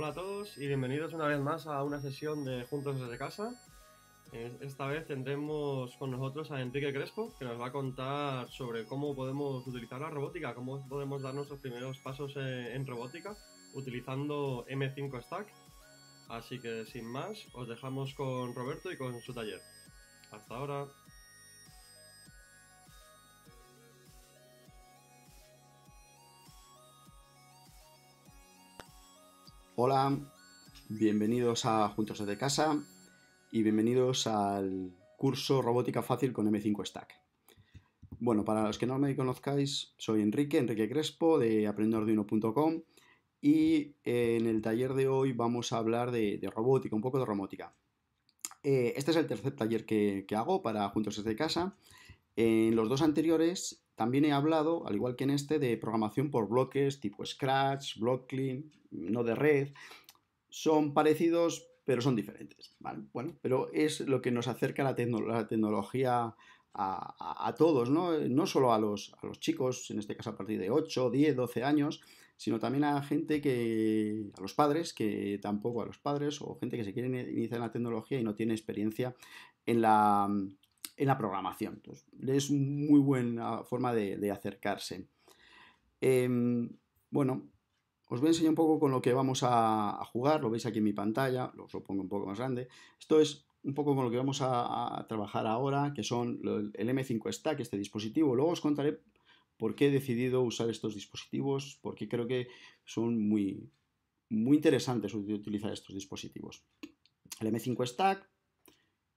Hola a todos y bienvenidos una vez más a una sesión de Juntos desde casa. Eh, esta vez tendremos con nosotros a Enrique Crespo, que nos va a contar sobre cómo podemos utilizar la robótica, cómo podemos dar nuestros primeros pasos eh, en robótica utilizando M5 Stack. Así que sin más, os dejamos con Roberto y con su taller. Hasta ahora. Hola, bienvenidos a Juntos desde casa y bienvenidos al curso Robótica Fácil con M5 Stack. Bueno, para los que no me conozcáis, soy Enrique, Enrique Crespo de aprendorduino.com y eh, en el taller de hoy vamos a hablar de, robótica, un poco de robótica. Eh, este es el tercer taller que, que hago para Juntos desde casa. En los dos anteriores también he hablado, al igual que en este, de programación por bloques tipo Scratch, Blockly, no de red. Son parecidos, pero son diferentes. Bueno, pero es lo que nos acerca la, tecnología a, todos, ¿no? Eh, no solo a los, a los, chicos, en este caso a partir de 8, 10, 12 años, sino también a gente que, a los padres, que tampoco a los padres, o gente que se quiere iniciar en la tecnología y no tiene experiencia en la, en la programación. es muy buena forma de, acercarse. Em, bueno, os voy a enseñar un poco con lo que vamos a, jugar, lo veis aquí en mi pantalla, lo, lo, pongo un poco más grande. Esto es un poco con lo que vamos a, trabajar ahora, que son el M5 Stack, este dispositivo. Luego os contaré por qué he decidido usar estos dispositivos, porque creo que son muy, muy interesantes utilizar estos dispositivos. El M5 Stack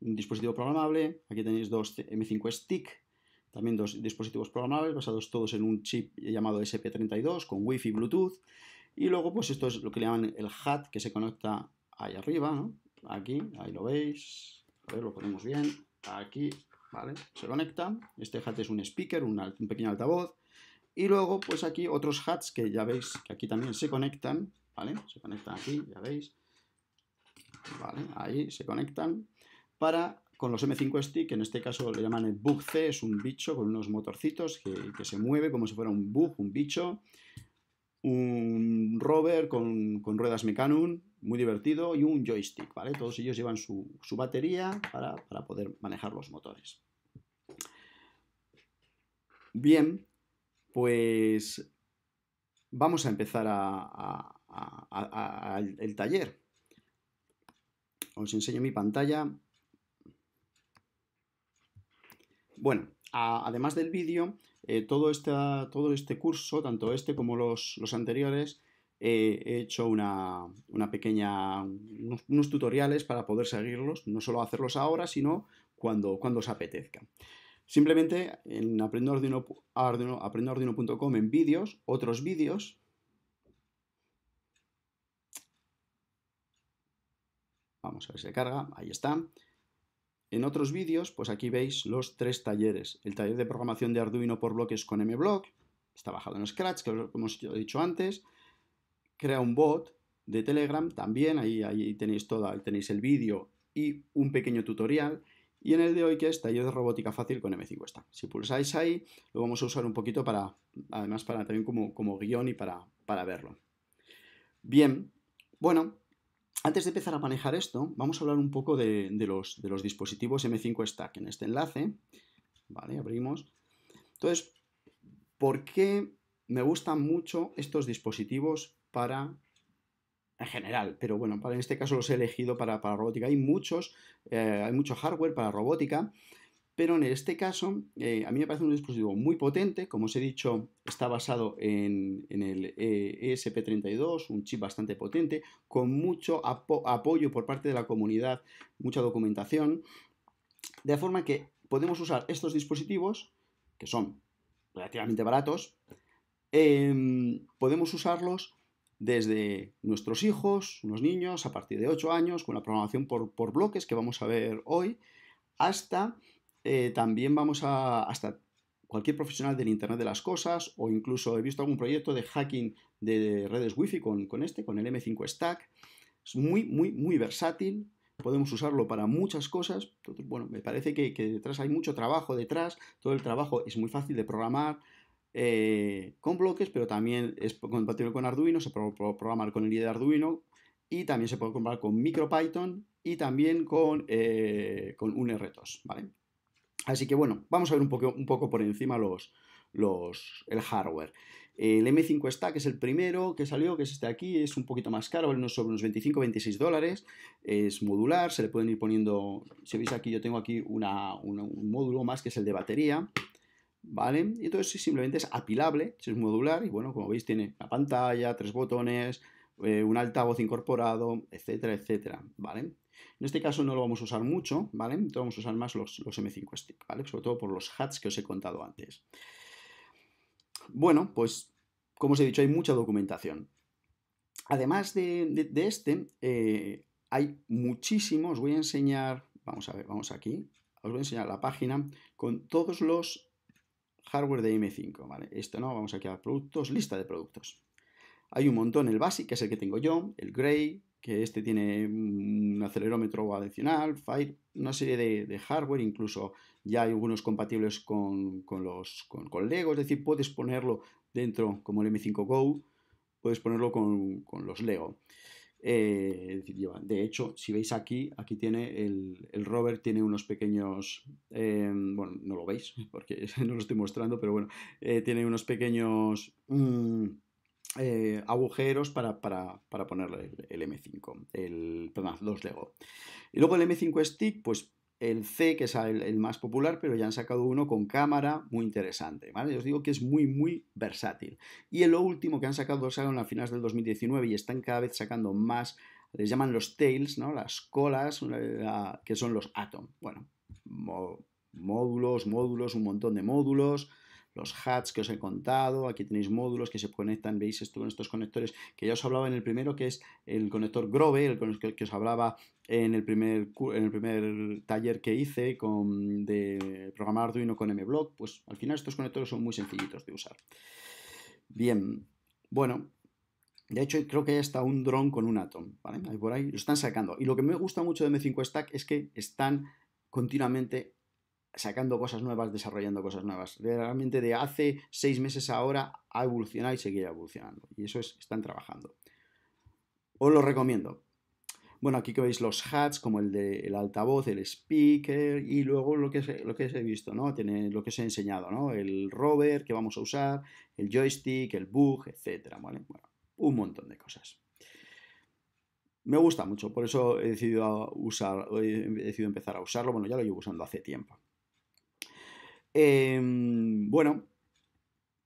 un dispositivo programable, aquí tenéis dos M5 Stick, también dos dispositivos programables basados todos en un chip llamado SP32 con Wi-Fi y Bluetooth. Y luego, pues esto es lo que le llaman el HAT que se conecta ahí arriba, Aquí, ahí lo veis. A ver, lo ponemos bien. Aquí, ¿vale? Se conecta. Este HAT es un speaker, un, un pequeño altavoz. Y luego, pues aquí otros HATs que ya veis que aquí también se conectan, ¿vale? Se conectan aquí, ya veis. Vale, ahí se conectan con los M5 Stick, que en este caso le llaman el Bug C, es un bicho con unos motorcitos que, se mueve como si fuera un bug, un bicho, un rover con, ruedas Mecanum, muy divertido, y un joystick, ¿vale? Todos ellos llevan su, batería para, poder manejar los motores. Bien, pues vamos a empezar a, el taller. Os enseño mi pantalla. Bueno, además del vídeo, eh, todo, todo este curso, tanto este como los, anteriores, eh, he hecho una, pequeña, unos, tutoriales para poder seguirlos, no solo hacerlos ahora, sino cuando, cuando os apetezca. Simplemente en aprendordino.com, en vídeos, otros vídeos, vamos a ver si se carga, ahí está, en otros vídeos, pues aquí veis los tres talleres. El taller de programación de Arduino por bloques con mBlock, está bajado en Scratch, que os hemos dicho antes. Crea un bot de Telegram también, ahí, tenéis todo, tenéis el vídeo y un pequeño tutorial. Y en el de hoy, que es taller de robótica fácil con M5 Si pulsáis ahí, lo vamos a usar un poquito para, además, para también como, guión y para, para verlo. Bien, bueno, antes de empezar a manejar esto, vamos a hablar un poco de, los, dispositivos M5 Stack en este enlace. Vale, abrimos. Entonces, ¿por qué me gustan mucho estos dispositivos para en general, pero bueno, para, en este caso los he elegido para, robótica. Hay muchos, eh, hay mucho hardware para robótica pero en este caso, eh, a mí me parece un dispositivo muy potente, como os he dicho, está basado en, el ESP32, eh, e un chip bastante potente, con mucho apoyo por parte de la comunidad, mucha documentación, de forma que podemos usar estos dispositivos, que son relativamente baratos, em, podemos usarlos desde nuestros hijos, unos niños a partir de 8 años, con la programación por bloques que vamos a ver hoy, hasta eh, también vamos a hasta cualquier profesional del Internet de las Cosas o incluso he visto algún proyecto de hacking de redes Wi-Fi con, con este, con el M5 Stack. Es muy, muy, muy versátil. Podemos usarlo para muchas cosas. bueno, me parece que, detrás hay mucho trabajo detrás. Todo el trabajo es muy fácil de programar eh, con bloques, pero también es compatible con Arduino. Se puede programar con el IDE de Arduino y también se puede comprar con MicroPython y también con, eh, con un retos 2 ¿vale? Así que bueno, vamos a ver un poco, un poco por encima los, los, el hardware. El M5 que es el primero que salió, que es este de aquí, es un poquito más caro, vale sobre unos 25-26 dólares, es modular, se le pueden ir poniendo, si veis aquí yo tengo aquí un módulo más que es el de batería, ¿vale? Y entonces simplemente es apilable, es modular y bueno, como veis tiene la pantalla, tres botones, eh, un altavoz incorporado, etcétera, etcétera, ¿vale? En este caso no lo vamos a usar mucho, ¿vale? Entonces vamos a usar más los, M5 Stick, ¿vale? Sobre todo por los hats que os he contado antes. Bueno, pues como os he dicho, hay mucha documentación. Además de, este, eh, hay muchísimos. os voy a enseñar, vamos a ver, vamos aquí, os voy a enseñar la página con todos los hardware de M5, ¿vale? Esto no, vamos aquí a productos, lista de productos. Hay un montón, el Basic, que es el que tengo yo, el Grey, que este tiene un acelerómetro adicional, una serie de, hardware, incluso ya hay algunos compatibles con, los, con, Lego, es decir, puedes ponerlo dentro como el M5 Go, puedes ponerlo con, los Lego. Eh, de hecho, si veis aquí, aquí tiene el, rover, tiene unos pequeños, eh, bueno, no lo veis porque no lo estoy mostrando, pero bueno, eh, tiene unos pequeños... Mm, eh, agujeros para, ponerle el, M5, el, perdón, los Lego. Y luego el M5 Stick, pues el C, que es el, más popular, pero ya han sacado uno con cámara muy interesante, ¿vale? os digo que es muy, muy versátil. Y el último que han sacado, salen a finales del 2019 y están cada vez sacando más, les llaman los tails, ¿no? Las colas, eh, que son los Atom. Bueno, módulos, módulos, un montón de módulos, los hats que os he contado, aquí tenéis módulos que se conectan, veis estos conectores que ya os hablaba en el primero, que es el conector Grove, el que os hablaba en el primer, en el primer taller que hice con, de programar Arduino con mBlock, pues al final estos conectores son muy sencillitos de usar. Bien, bueno, de hecho, creo que hay hasta un dron con un Atom, ¿vale? Ahí por ahí lo están sacando. Y lo que me gusta mucho de M5 Stack es que están continuamente sacando cosas nuevas, desarrollando cosas nuevas. Realmente de hace seis meses ahora ha evolucionado y seguirá evolucionando. Y eso es, están trabajando. Os lo recomiendo. Bueno, aquí que veis los hats, como el del altavoz, el speaker, y luego lo que, lo que he visto, ¿no? Tiene, lo que os he enseñado, ¿no? El rover que vamos a usar, el joystick, el bug, etcétera, Bueno, un montón de cosas. Me gusta mucho, por eso he decidido, usar, he decidido empezar a usarlo. Bueno, ya lo llevo usando hace tiempo. Em, bueno,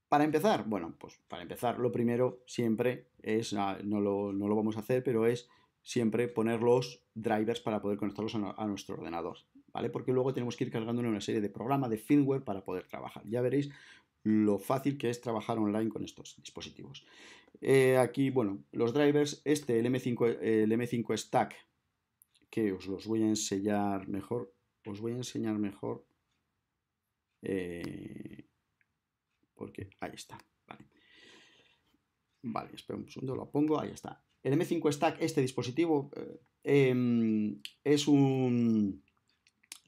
para empezar, bueno, pues para empezar, lo primero siempre es, ah, no lo, vamos a hacer, pero es siempre poner los drivers para poder conectarlos a, nuestro ordenador, ¿vale? Porque luego tenemos que ir cargando una serie de programas de firmware para poder trabajar. Ya veréis lo fácil que es trabajar online con estos dispositivos. Eh, aquí, bueno, los drivers, este, el 5 el M5 Stack, que os los voy a enseñar mejor, os voy a enseñar mejor eh, porque ahí está, vale. Vale, espera un segundo, lo pongo, ahí está. El M5 Stack, este dispositivo, eh, em, es un...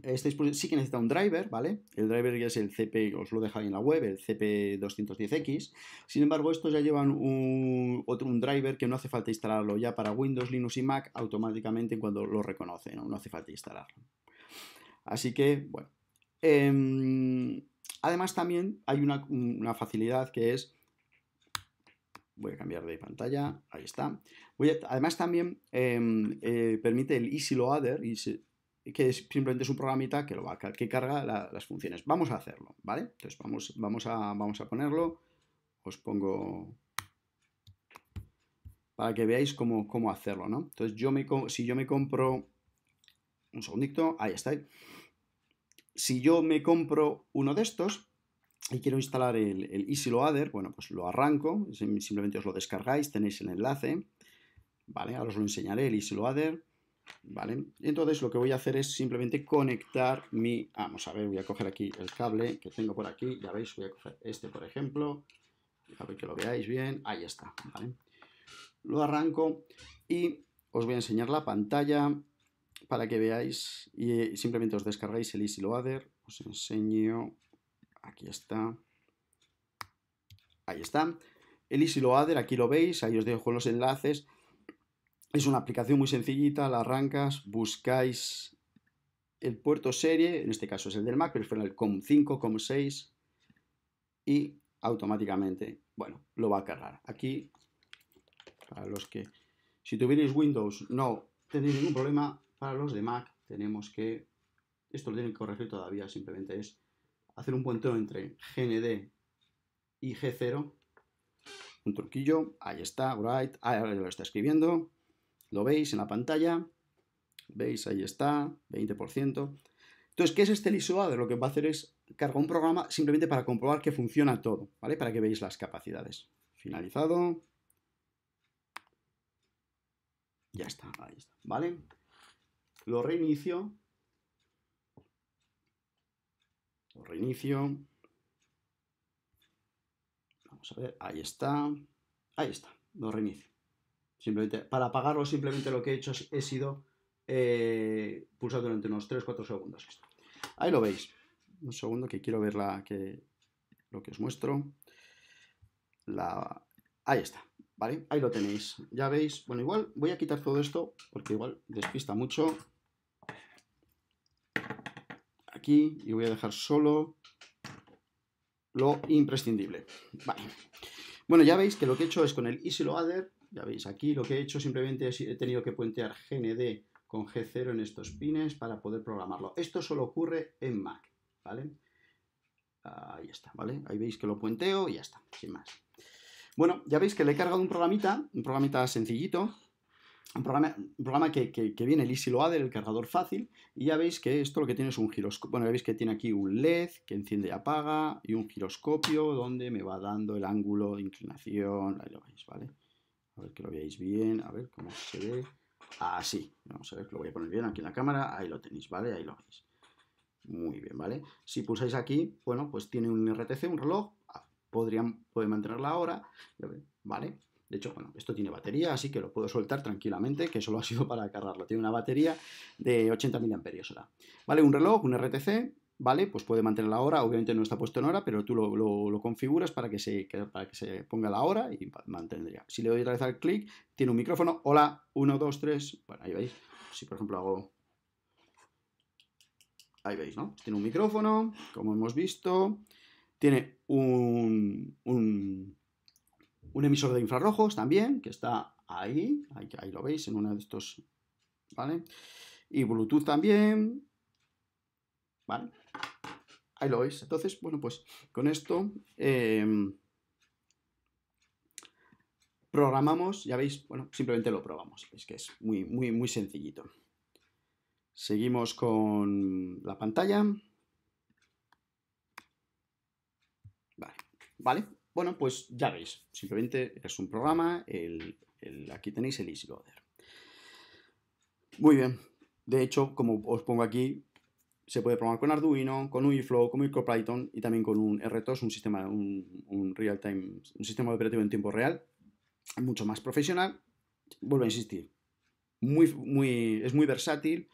Este dispositivo sí que necesita un driver, ¿vale? El driver ya es el CP, os lo he en la web, el CP210X. Sin embargo, estos ya llevan un, otro, un driver que no hace falta instalarlo ya para Windows, Linux y Mac automáticamente cuando lo reconoce, no hace falta instalarlo. Así que, bueno, Em, además, también hay una, facilidad que es. Voy a cambiar de pantalla. Ahí está. además, también em, eh, permite el Easy Loader, que simplemente es un programita que, lo que carga las funciones. Vamos a hacerlo, ¿vale? Entonces, vamos, vamos, a, vamos a ponerlo. Os pongo para que veáis cómo, hacerlo, ¿no? Entonces, yo me, si yo me compro... Un segundito, ahí está si yo me compro uno de estos y quiero instalar el, el Easy bueno, pues lo arranco, simplemente os lo descargáis, tenéis el enlace, ¿vale? Ahora os lo enseñaré, el Easy Loader, ¿vale? Entonces lo que voy a hacer es simplemente conectar mi... Vamos a ver, voy a coger aquí el cable que tengo por aquí, ya veis, voy a coger este por ejemplo, a que lo veáis bien, ahí está, Lo arranco y os voy a enseñar la pantalla, para que veáis y eh, simplemente os descargáis el Easy Loader. Os enseño. Aquí está. Ahí está. El Easy Loader, aquí lo veis, ahí os dejo los enlaces. Es una aplicación muy sencillita, la arrancas, buscáis el puerto serie, en este caso es el del Mac, pero fuera el COM5, COM6 y automáticamente, bueno, lo va a cargar. Aquí, para los que, si tuvierais Windows, no tenéis ningún problema, para los de Mac tenemos que, esto lo tienen que corregir todavía, simplemente es hacer un puenteo entre GND y G0. Un truquillo, ahí está, right, ahora lo está escribiendo, lo veis en la pantalla, veis, ahí está, 20%. Entonces, ¿qué es este lisoader? Lo que va a hacer es cargar un programa simplemente para comprobar que funciona todo, ¿vale? Para que veáis las capacidades. Finalizado. Ya está, ahí está, ¿vale? lo reinicio, lo reinicio, vamos a ver, ahí está, ahí está, lo reinicio. Simplemente, para apagarlo, simplemente lo que he hecho es, he sido eh, pulsar durante unos 3-4 segundos. Ahí lo veis. Un segundo que quiero ver la, que, lo que os muestro. La, ahí está. Ahí lo tenéis. Ya veis. Bueno, igual voy a quitar todo esto porque igual despista mucho. Aquí y voy a dejar solo lo imprescindible. Vale. Bueno, ya veis que lo que he hecho es con el Easy Loader, ya veis aquí, lo que he hecho simplemente es he tenido que puentear GND con G0 en estos pines para poder programarlo. Esto solo ocurre en Mac, ¿vale? Ahí está, ¿vale? Ahí veis que lo puenteo y ya está, sin más. Bueno, ya veis que le he cargado un programita, un programita sencillito, un programa, que, viene el Easy Loader, el cargador fácil, y ya veis que esto lo que tiene es un giroscopio, bueno, ya veis que tiene aquí un LED que enciende y apaga, y un giroscopio donde me va dando el ángulo de inclinación, ahí lo veis, ¿vale? A ver que lo veáis bien, a ver cómo se ve, así, ah, vamos a ver lo voy a poner bien aquí en la cámara, ahí lo tenéis, ¿vale? Ahí lo veis. Muy bien, ¿vale? Si pulsáis aquí, bueno, pues tiene un RTC, un reloj, podrían, mantener la hora, ¿vale? De hecho, bueno, esto tiene batería, así que lo puedo soltar tranquilamente, que solo ha sido para cargarlo. Tiene una batería de 80 mAh. ¿Vale? Un reloj, un RTC, ¿vale? Pues puede mantener la hora, obviamente no está puesto en hora, pero tú lo, lo, configuras para que, se, para que se ponga la hora y mantendría. Si le doy otra vez al clic, tiene un micrófono, hola, 1, 2, 3, bueno, ahí veis, si por ejemplo hago... Ahí veis, ¿no? Tiene un micrófono, como hemos visto, tiene un, emisor de infrarrojos también, que está ahí, ahí, lo veis, en uno de estos, ¿vale? Y Bluetooth también, ¿vale? Ahí lo veis. Entonces, bueno, pues con esto em, programamos, ya veis, bueno, simplemente lo probamos. Es que es muy, muy, muy sencillito. Seguimos con la pantalla. ¿Vale? Bueno, pues ya veis, simplemente es un programa, el, aquí tenéis el EasyGoder. Muy bien, de hecho, como os pongo aquí, se puede programar con Arduino, con UIFlow, con MicroPython y también con un RTOS, un sistema, un, real time, un sistema operativo en tiempo real, mucho más profesional. Vuelvo a insistir, muy, muy, es muy versátil,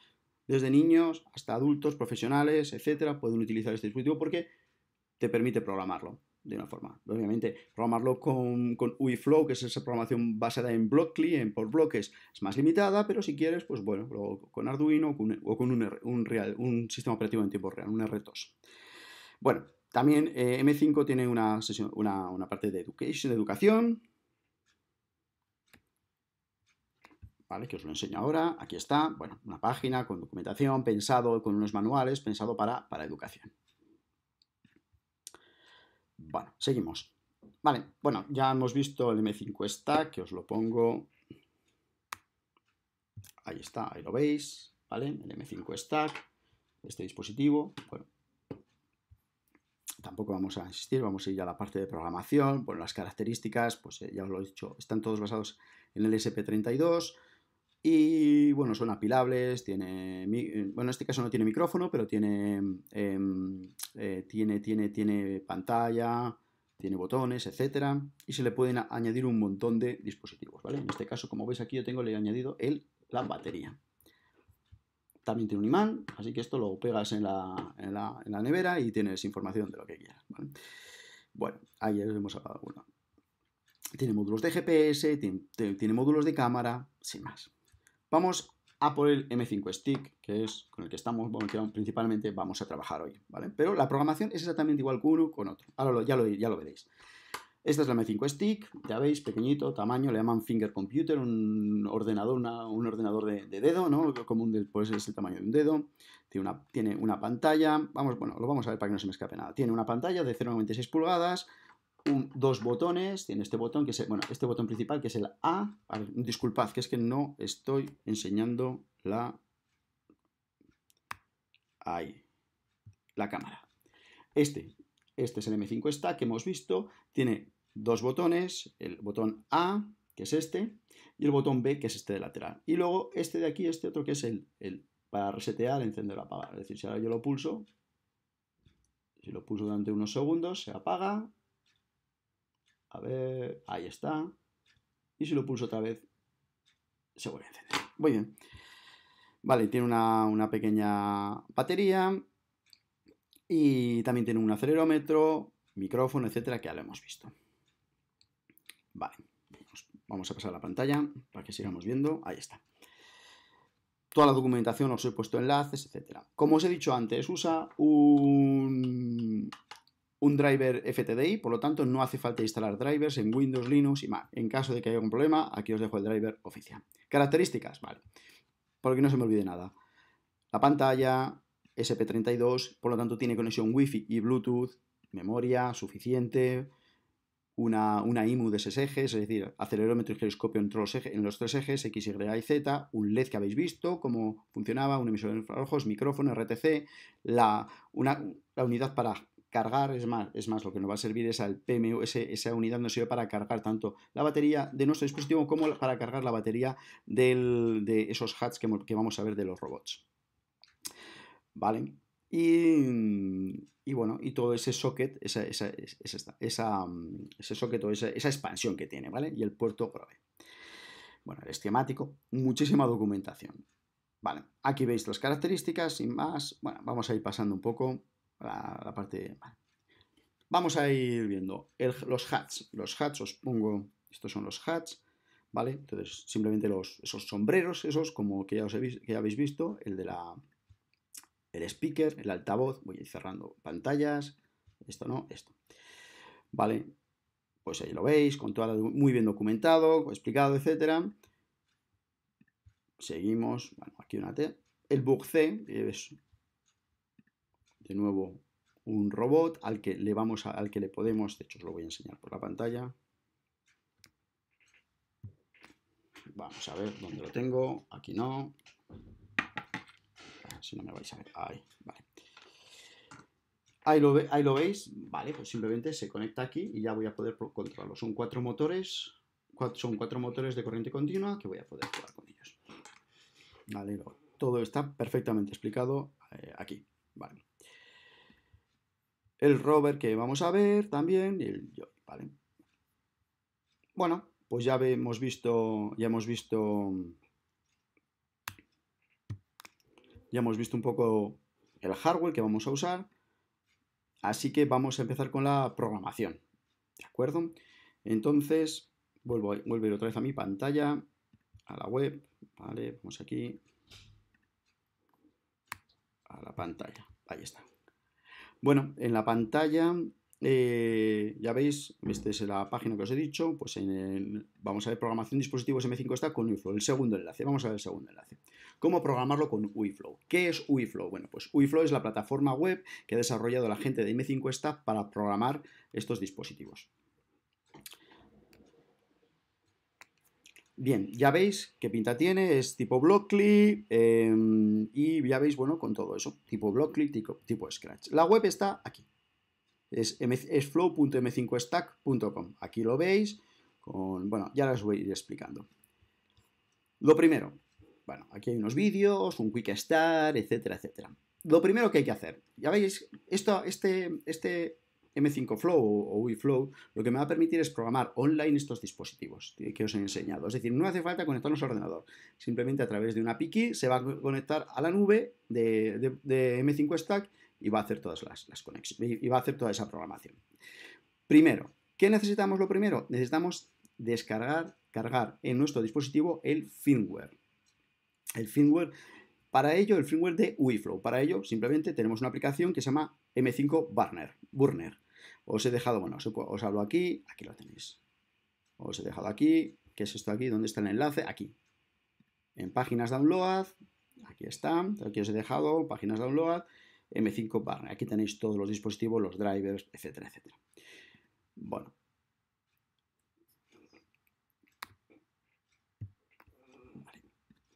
desde niños hasta adultos, profesionales, etcétera, pueden utilizar este dispositivo porque te permite programarlo de una forma. Obviamente, programarlo con, con UiFlow, que es esa programación basada en Blockly, en por bloques, es más limitada, pero si quieres, pues bueno, luego con Arduino o con, un, real, un, sistema operativo en tiempo real, un R2. Bueno, también eh, M5 tiene una, sesión, una, parte de, education, educación, ¿Vale? Que os lo enseño ahora. Aquí está, bueno, una página con documentación, pensado con unos manuales, pensado para, para educación. Bueno, seguimos. Vale, bueno, ya hemos visto el M5 stack, que os lo pongo. Ahí está, ahí lo veis, ¿vale? El M5 stack, este dispositivo. Bueno, tampoco vamos a insistir, vamos a ir a la parte de programación, bueno, las características, pues eh, ya os lo he dicho, están todos basados en el SP32. Y bueno, son apilables, tiene. Eh, bueno, en este caso no tiene micrófono, pero tiene. Mm, em, eh, tiene, tiene, tiene pantalla, tiene botones, etcétera. Y se le pueden añadir un montón de dispositivos, ¿vale? En este caso, como veis aquí, yo tengo le he añadido el, la batería. También tiene un imán, así que esto lo pegas en la, nevera y tienes información de lo que quieras. ¿vale? Bueno, ahí hemos sacado alguna. Tiene módulos de GPS, tiene módulos de cámara, sin más. Vamos a por el M5 Stick, que es con el que estamos, principalmente vamos a trabajar hoy, ¿vale? Pero la programación es exactamente igual que uno con otro. Ahora ya, lo, ya lo veréis. Esta es la M5 Stick, ya veis, pequeñito, tamaño, le llaman Finger Computer, un ordenador, un ordenador de, dedo, ¿no? Común pues es el tamaño de un dedo. Tiene una, tiene una pantalla, vamos, bueno, lo vamos a ver para que no se me escape nada. Tiene una pantalla de 0,96 pulgadas, dos botones, tiene este botón que es, bueno, este botón principal que es el A, disculpad, que es que no estoy enseñando la, ahí, la cámara. Este, este es el M5 Stack que hemos visto, tiene dos botones, el botón A, que es este, y el botón B, que es este de lateral. Y luego este de aquí, este otro que es el, el para resetear, encender o apagar. Es decir, si ahora yo lo pulso, si lo pulso durante unos segundos, se apaga a ver, ahí está. Y si lo pulso otra vez, se vuelve a encender. Muy bien. Vale, tiene una, una pequeña batería. Y también tiene un acelerómetro, micrófono, etcétera, que ya lo hemos visto. Vale, vamos a pasar a la pantalla para que sigamos viendo. Ahí está. Toda la documentación os he puesto enlaces, etcétera. Como os he dicho antes, usa un un driver FTDI, por lo tanto no hace falta instalar drivers en Windows, Linux y más. En caso de que haya algún problema, aquí os dejo el driver oficial. Características, vale, porque no se me olvide nada. La pantalla SP32, por lo tanto tiene conexión Wi-Fi y Bluetooth, memoria suficiente, una, una, IMU de 6 ejes, es decir, acelerómetro y giroscopio en, en, los tres ejes, X, Y y Z, un LED que habéis visto, cómo funcionaba, un emisor de infrarrojos, micrófono, RTC, la, la unidad para cargar, es más, es más, lo que nos va a servir es al PMU, esa unidad nos sirve para cargar tanto la batería de nuestro dispositivo como para cargar la batería de esos HATS que, vamos a ver de los robots. ¿Vale? Y, bueno, y todo ese socket, esa, esa, esa, esa mm, ese socket esa, expansión que tiene, ¿vale? Y el puerto grave. Bueno, el esquemático, muchísima documentación. Vale, aquí veis las características, sin más. Bueno, vamos a ir pasando un poco la, parte... Vamos a ir viendo los hats. Los hats os pongo, estos son los hats, ¿vale? Entonces, simplemente los, esos sombreros, esos, como que ya, os he, que habéis visto, el de la... el speaker, el altavoz, voy a ir cerrando pantallas, esto no, esto. ¿Vale? Pues ahí lo veis, con todo muy bien documentado, explicado, etcétera. Seguimos, bueno, aquí una T. El bug C, es de nuevo un robot al que le vamos al que le podemos, de hecho os lo voy a enseñar por la pantalla. Vamos a ver dónde lo tengo, aquí no. Ah, si no me vais a ver, ahí, vale. Ahí lo, ahí lo veis, vale, pues simplemente se conecta aquí y ya voy a poder controlarlo. Son cuatro motores, son cuatro motores de corriente continua que voy a poder jugar con ellos. Vale, todo está perfectamente explicado eh, aquí. Vale el rover que vamos a ver también el ¿vale? Bueno, pues ya hemos visto, ya hemos visto, ya hemos visto un poco el hardware que vamos a usar, así que vamos a empezar con la programación, ¿de acuerdo? Entonces, vuelvo a, vuelvo ir otra vez a mi pantalla, a la web, ¿vale? Vamos aquí, a la pantalla, ahí está, bueno, en la pantalla, eh, ya veis, esta es la página que os he dicho, pues vamos a ver programación de dispositivos M5 está con UiFlow, el segundo enlace, vamos a ver el segundo enlace. ¿Cómo programarlo con UiFlow? ¿Qué es UiFlow? Bueno, pues UiFlow es la plataforma web que ha desarrollado la gente de M5 Stack para programar estos dispositivos. Bien, ya veis qué pinta tiene, es tipo Blockly eh, y ya veis, bueno, con todo eso, tipo Blockly, tipo, tipo Scratch. La web está aquí, es, es flow.m5stack.com. Aquí lo veis, con, bueno, ya las voy a ir explicando. Lo primero, bueno, aquí hay unos vídeos, un quick start, etcétera, etcétera. Lo primero que hay que hacer, ya veis, esto, este, este M5 Flow o UI Flow lo que me va a permitir es programar online estos dispositivos que os he enseñado. Es decir, no hace falta conectarnos al ordenador. Simplemente a través de una PIKI se va a conectar a la nube de, M5 Stack y va a hacer todas las, conexiones y va a hacer toda esa programación. Primero, ¿qué necesitamos lo primero? Necesitamos descargar, cargar en nuestro dispositivo el firmware. El firmware, para ello, el firmware de WeFlow. Para ello, simplemente tenemos una aplicación que se llama M5 Burner. Burner. Os he dejado, bueno, os, hablo aquí, aquí lo tenéis. Os he dejado aquí, ¿qué es esto aquí? ¿Dónde está el enlace? Aquí. En páginas download, aquí está, aquí os he dejado, páginas download, M5 bar. Aquí tenéis todos los dispositivos, los drivers, etcétera, etcétera. Bueno,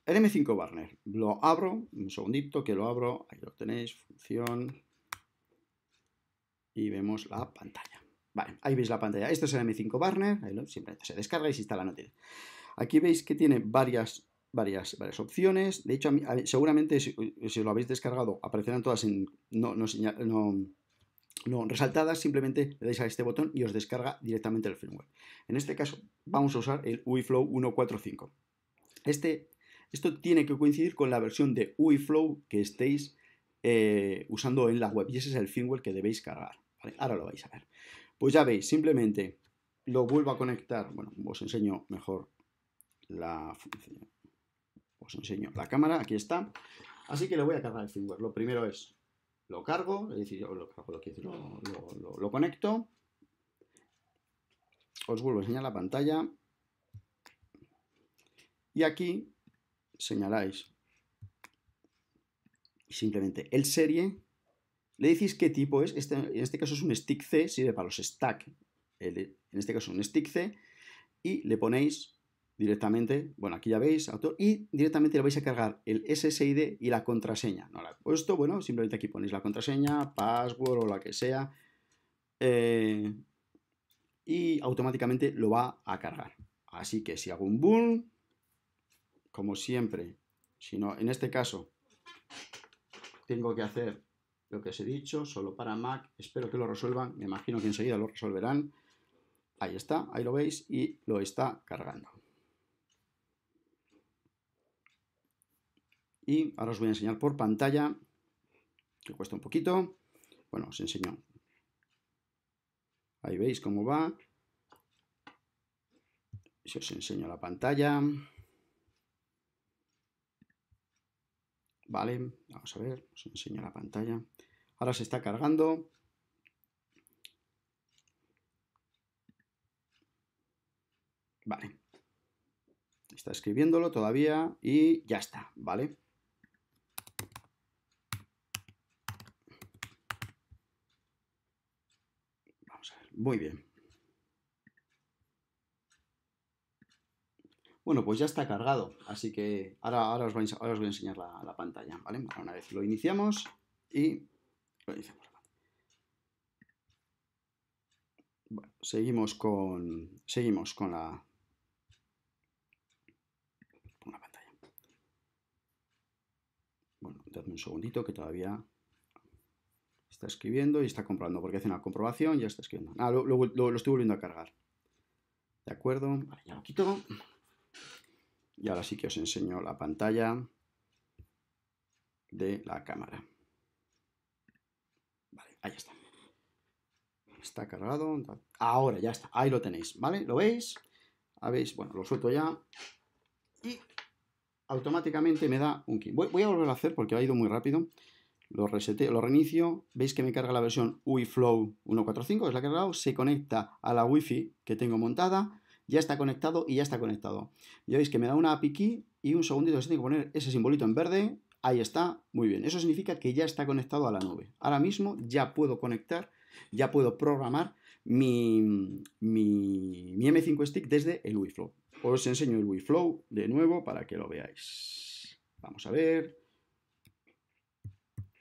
El M5 Barner, lo abro, un segundito que lo abro, ahí lo tenéis, función, y vemos la pantalla. Vale, ahí veis la pantalla. Esto es el M5 Burner, ahí siempre se descarga y se instala tiene. Aquí veis que tiene varias, varias, varias opciones. De hecho, seguramente si, lo habéis descargado aparecerán todas no, resaltadas. Simplemente le dais a este botón y os descarga directamente el firmware. En este caso vamos a usar el UiFlow 145. Este, esto tiene que coincidir con la versión de UiFlow que estéis eh, usando en la web y ese es el firmware que debéis cargar. Ahora lo vais a ver. Pues ya veis, simplemente lo vuelvo a conectar, bueno, os enseño mejor la os enseño la cámara, aquí está. Así que le voy a cargar el firmware. Lo primero es, lo cargo, es decir, lo, cargo, lo, lo conecto, os vuelvo a enseñar la pantalla y aquí señaláis simplemente el serie le decís qué tipo es, este, en este caso es un stick C, sirve para los stack, en este caso un stick C, y le ponéis directamente, bueno, aquí ya veis, y directamente le vais a cargar el SSID y la contraseña. No la he puesto, bueno, simplemente aquí ponéis la contraseña, password o la que sea, eh, y automáticamente lo va a cargar. Así que si hago un boom, como siempre, si no, en este caso, tengo que hacer lo que os he dicho, solo para Mac, espero que lo resuelvan, me imagino que enseguida lo resolverán. Ahí está, ahí lo veis y lo está cargando. Y ahora os voy a enseñar por pantalla, que cuesta un poquito. Bueno, os enseño. Ahí veis cómo va. Si os enseño la pantalla. Vale, vamos a ver, os enseño la pantalla. Ahora se está cargando. Vale. Está escribiéndolo todavía y ya está, ¿vale? Vamos a ver, muy bien. Bueno, pues ya está cargado, así que ahora, ahora, os, voy, ahora os voy a enseñar la, pantalla, ¿vale? una vez lo iniciamos y seguimos con. Seguimos con la. pantalla. Bueno, dadme un segundito que todavía está escribiendo y está comprando, porque hace una comprobación y ya está escribiendo. Ah, lo, lo, estoy volviendo a cargar. ¿De acuerdo? ya lo quito. Y ahora sí que os enseño la pantalla de la cámara. Ahí está. Está cargado. Ahora ya está. Ahí lo tenéis, ¿vale? ¿Lo veis? Habéis, bueno, lo suelto ya. Y automáticamente me da un key. Voy, a volver a hacer porque ha ido muy rápido. Lo reseteo, lo reinicio. Veis que me carga la versión Wi-Flow 145, es la que he cargado. Se conecta a la Wi-Fi que tengo montada. Ya está conectado y ya está conectado. Ya veis que me da una API key y un segundito se tiene que poner ese simbolito en verde Ahí está, muy bien. Eso significa que ya está conectado a la nube. Ahora mismo ya puedo conectar, ya puedo programar mi, M5 Stick desde el WiFlow. Os enseño el WiFlow de nuevo para que lo veáis. Vamos a ver.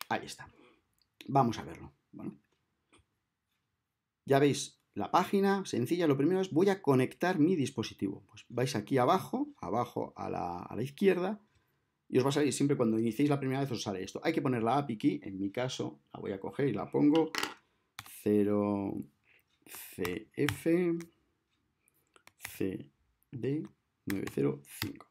Ahí está. Vamos a verlo. Ya veis la página, sencilla. Lo primero es voy a conectar mi dispositivo. Pues vais aquí abajo, abajo a la, a la izquierda, y os va a salir siempre cuando iniciéis la primera vez os sale esto. Hay que poner la API key, en mi caso la voy a coger y la pongo 0cf cd905.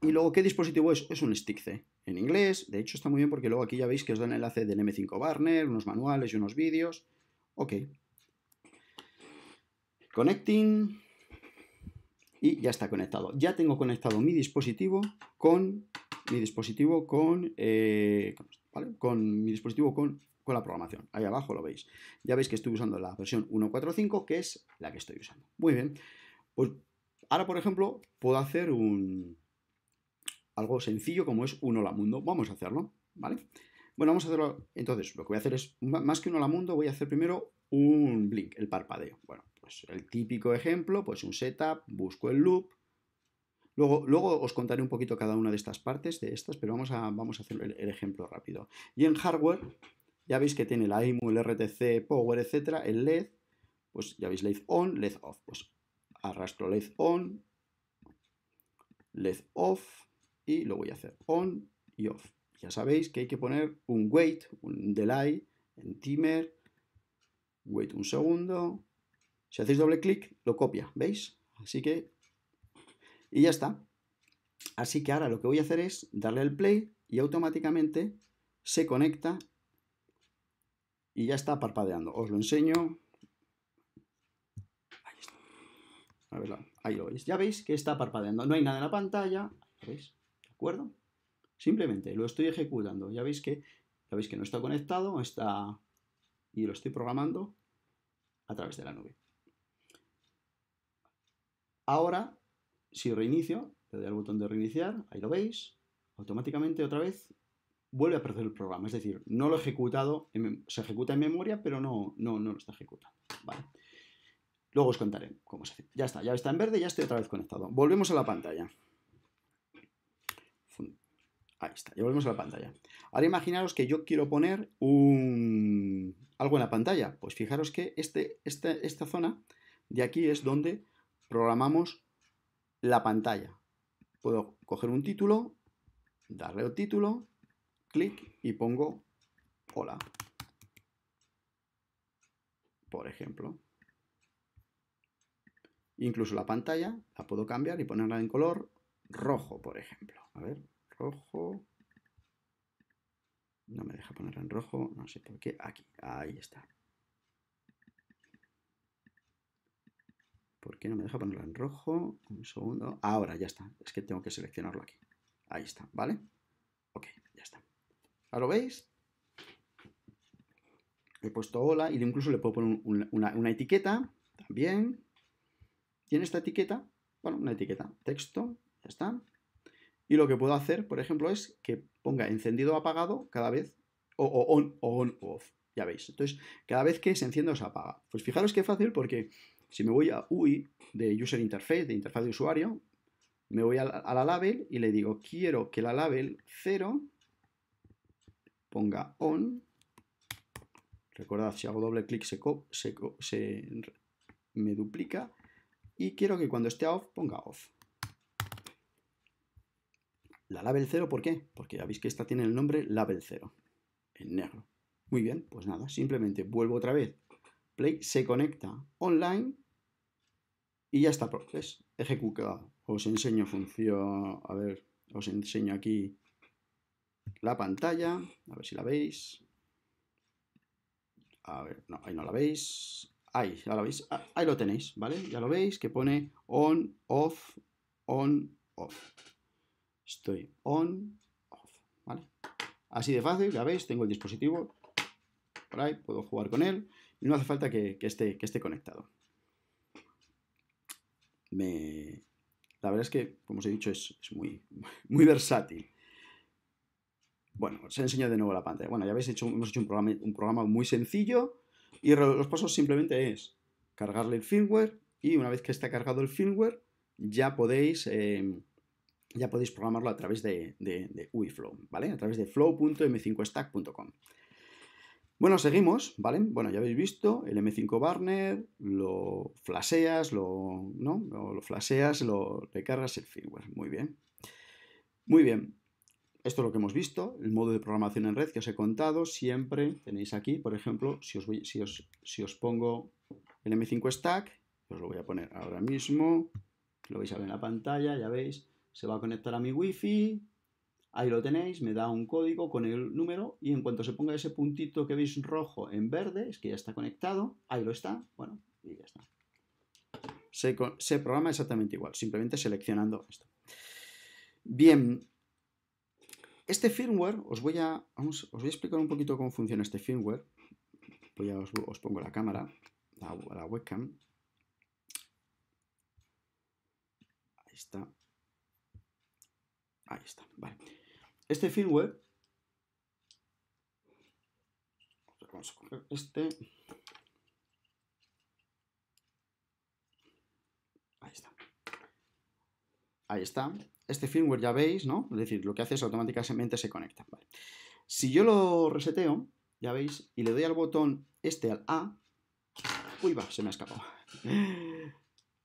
Y luego, ¿qué dispositivo es? Es un stick C en inglés. De hecho, está muy bien porque luego aquí ya veis que os dan el enlace del M5 Barner, unos manuales y unos vídeos. Ok. Connecting y ya está conectado. Ya tengo conectado mi dispositivo con mi dispositivo con, eh, con mi dispositivo con, con la programación. Ahí abajo lo veis. Ya veis que estoy usando la versión 1.4.5, que es la que estoy usando. Muy bien. Pues ahora, por ejemplo, puedo hacer un algo sencillo como es un hola mundo. Vamos a hacerlo, ¿vale? Bueno, vamos a hacerlo. Entonces, lo que voy a hacer es, más que un hola mundo, voy a hacer primero un blink, el parpadeo. Bueno, pues, el típico ejemplo, pues un setup, busco el loop. Luego, luego os contaré un poquito cada una de estas partes, de estas, pero vamos a, vamos a hacer el, ejemplo rápido. Y en hardware, ya veis que tiene la IMU, el RTC, Power, etcétera, el LED, pues ya veis LED on, LED off. Pues arrastro LED on, LED off y lo voy a hacer on y off. Ya sabéis que hay que poner un wait, un delay, en timer, wait un segundo, si hacéis doble clic, lo copia, ¿veis? Así que... Y ya está. Así que ahora lo que voy a hacer es darle al play y automáticamente se conecta y ya está parpadeando. Os lo enseño. Ahí está. ahí lo veis. Ya veis que está parpadeando. No hay nada en la pantalla. ¿Veis? ¿De acuerdo? Simplemente lo estoy ejecutando. Ya veis que, veis que no está conectado. Está... Y lo estoy programando a través de la nube. Ahora, si reinicio, le doy al botón de reiniciar, ahí lo veis, automáticamente otra vez vuelve a aparecer el programa. Es decir, no lo he ejecutado, se ejecuta en memoria, pero no, no, no lo está ejecutando. Luego os contaré cómo se hace. Ya está, ya está en verde, ya estoy otra vez conectado. Volvemos a la pantalla. Ahí está, ya volvemos a la pantalla. Ahora imaginaros que yo quiero poner un... algo en la pantalla. Pues fijaros que este, esta, esta zona de aquí es donde programamos la pantalla. Puedo coger un título, darle un título, clic y pongo hola. Por ejemplo. Incluso la pantalla la puedo cambiar y ponerla en color rojo, por ejemplo. A ver, rojo. No me deja ponerla en rojo, no sé por qué. Aquí, ahí está. ¿Por qué no me deja ponerla en rojo? Un segundo. Ahora, ya está. Es que tengo que seleccionarlo aquí. Ahí está, ¿vale? Ok, ya está. ¿Ahora lo veis? He puesto hola y incluso le puedo poner una, etiqueta también. Y en esta etiqueta, bueno, una etiqueta, texto, ya está. Y lo que puedo hacer, por ejemplo, es que ponga encendido o apagado cada vez, o, on o off, ya veis. Entonces, cada vez que se enciende o se apaga. Pues fijaros qué fácil porque si me voy a UI, de User Interface, de interfaz de usuario, me voy a la, label y le digo, quiero que la label 0 ponga on. Recordad, si hago doble clic se, se, se, me duplica. Y quiero que cuando esté off ponga off. La label 0, ¿por qué? Porque ya veis que esta tiene el nombre label 0, en negro. Muy bien, pues nada, simplemente vuelvo otra vez Play se conecta online y ya está es ejecutado. Os enseño función, a ver, os enseño aquí la pantalla, a ver si la veis. A ver, no, ahí no la veis. Ahí, ya la veis. Ah, ahí lo tenéis, ¿vale? Ya lo veis que pone on, off, on, off. Estoy on, off, ¿vale? Así de fácil, ya veis, tengo el dispositivo por ahí, puedo jugar con él no hace falta que, esté, conectado. La verdad es que, como os he dicho, es, muy, versátil. Bueno, os enseño de nuevo la pantalla. Bueno, ya habéis hecho, hemos hecho un programa, muy sencillo y los pasos simplemente es cargarle el firmware y una vez que está cargado el firmware ya podéis, em, ya podéis programarlo a través de, de UiFlow, ¿vale? A través de flow.m5stack.com. Bueno, seguimos, ¿vale? Bueno, ya habéis visto el M5 Barner, lo flaseas, lo, ¿no? Lo, flaseas, lo recargas el firmware. Muy bien. Muy bien. Esto es lo que hemos visto, el modo de programación en red que os he contado, siempre tenéis aquí, por ejemplo, si os, si os, si os pongo el M5 Stack, os lo voy a poner ahora mismo, lo vais a ver en la pantalla, ya veis, se va a conectar a mi Wi-Fi, Ahí lo tenéis, me da un código con el número y en cuanto se ponga ese puntito que veis rojo en verde, es que ya está conectado, ahí lo está, bueno, y ya está. Se, programa exactamente igual, simplemente seleccionando esto. Bien, este firmware, os voy a, os voy a explicar un poquito cómo funciona este firmware. Voy a, os, pongo la cámara, la webcam. Ahí está. Ahí está, vale. Este firmware... Vamos a coger este... Ahí está. Ahí está. Este firmware ya veis, ¿no? Es decir, lo que hace es automáticamente se conecta. Si yo lo reseteo, ya veis, y le doy al botón este al A, uy va, se me ha escapado.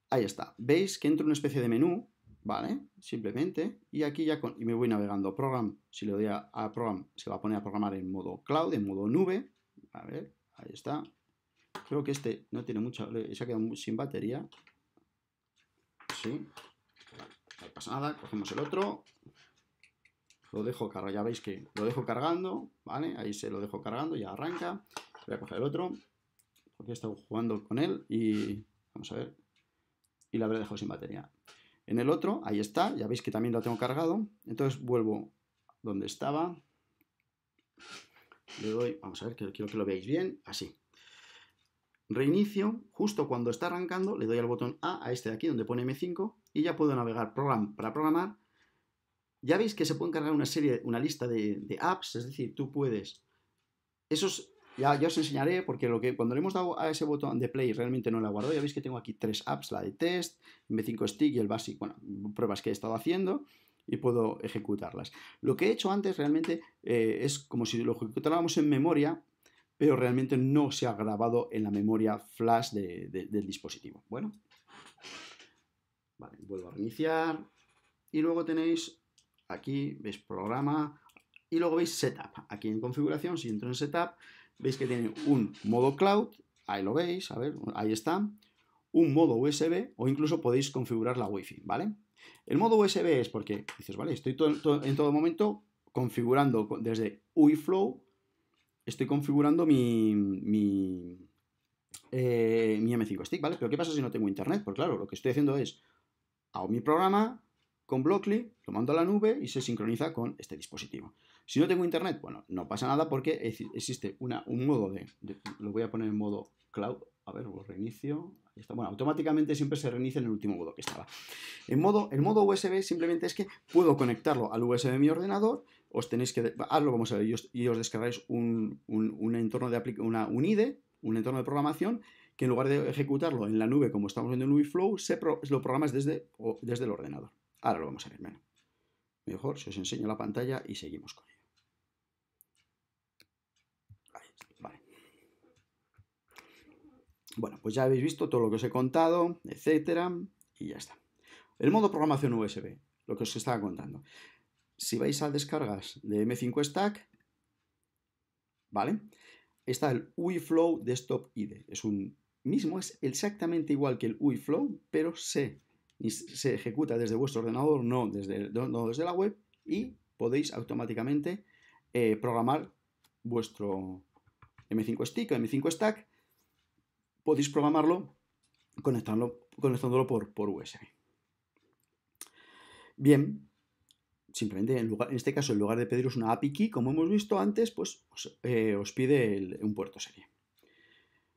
Ahí está. Veis que entra una especie de menú ¿vale? Simplemente, y aquí ya con, y me voy navegando program, si le doy a, program, se va a poner a programar en modo cloud, en modo nube, a ver, ahí está, creo que este no tiene mucha, se ha quedado sin batería, sí, no pasa nada, cogemos el otro, lo dejo cargando, ya veis que lo dejo cargando, ¿vale? Ahí se lo dejo cargando, ya arranca, voy a coger el otro, porque he estado jugando con él y vamos a ver, y la habré dejado sin batería en el otro, ahí está, ya veis que también lo tengo cargado, entonces vuelvo donde estaba, le doy, vamos a ver, quiero que lo veáis bien, así. Reinicio, justo cuando está arrancando, le doy al botón A, a este de aquí, donde pone M5, y ya puedo navegar program para programar. Ya veis que se puede cargar una serie, una lista de, de apps, es decir, tú puedes... Esos, ya, os enseñaré, porque lo que, cuando le hemos dado a ese botón de play realmente no la guardo. Ya veis que tengo aquí tres apps, la de test, M5 Stick y el Basic, bueno, pruebas que he estado haciendo y puedo ejecutarlas. Lo que he hecho antes realmente eh, es como si lo ejecutáramos en memoria, pero realmente no se ha grabado en la memoria flash del dispositivo. Bueno, vuelvo a reiniciar y luego tenéis aquí, veis programa y luego veis setup. Aquí en configuración, si entro en setup, veis que tiene un modo cloud, ahí lo veis, a ver, ahí está, un modo USB o incluso podéis configurar la Wi-Fi, ¿vale? El modo USB es porque dices, vale, estoy en todo momento configurando desde UiFlow, estoy configurando mi, mi, eh, mi M5 Stick, ¿vale? Pero ¿qué pasa si no tengo internet? Pues claro, lo que estoy haciendo es, hago mi programa, con Blockly, lo mando a la nube y se sincroniza con este dispositivo. Si no tengo internet, bueno, no pasa nada porque existe un modo de, Lo voy a poner en modo cloud. A ver, lo reinicio. Ahí está. Bueno, automáticamente siempre se reinicia en el último modo que estaba. En modo, el modo USB simplemente es que puedo conectarlo al USB de mi ordenador. Os tenéis que. lo vamos a ver. Y os, descargáis un, un, entorno de una, un IDE, un entorno de programación que en lugar de ejecutarlo en la nube como estamos viendo en Flow, se lo programas desde, desde el ordenador. Ahora lo vamos a ver Mejor, si os enseño la pantalla y seguimos con ello. Bueno, pues ya habéis visto todo lo que os he contado, etcétera, y ya está. El modo programación USB, lo que os estaba contando. Si vais a descargas de M5 Stack, ¿vale? Está el UiFlow Desktop ID. Es un mismo, es exactamente igual que el UiFlow, pero se, se ejecuta desde vuestro ordenador, no desde, la web, y podéis automáticamente eh, programar vuestro M5 Stick o M5 Stack podéis programarlo conectándolo, conectándolo por, por USB. Bien, simplemente en, lugar, en este caso, en lugar de pediros una API key, como hemos visto antes, pues os, eh, pide un puerto serie.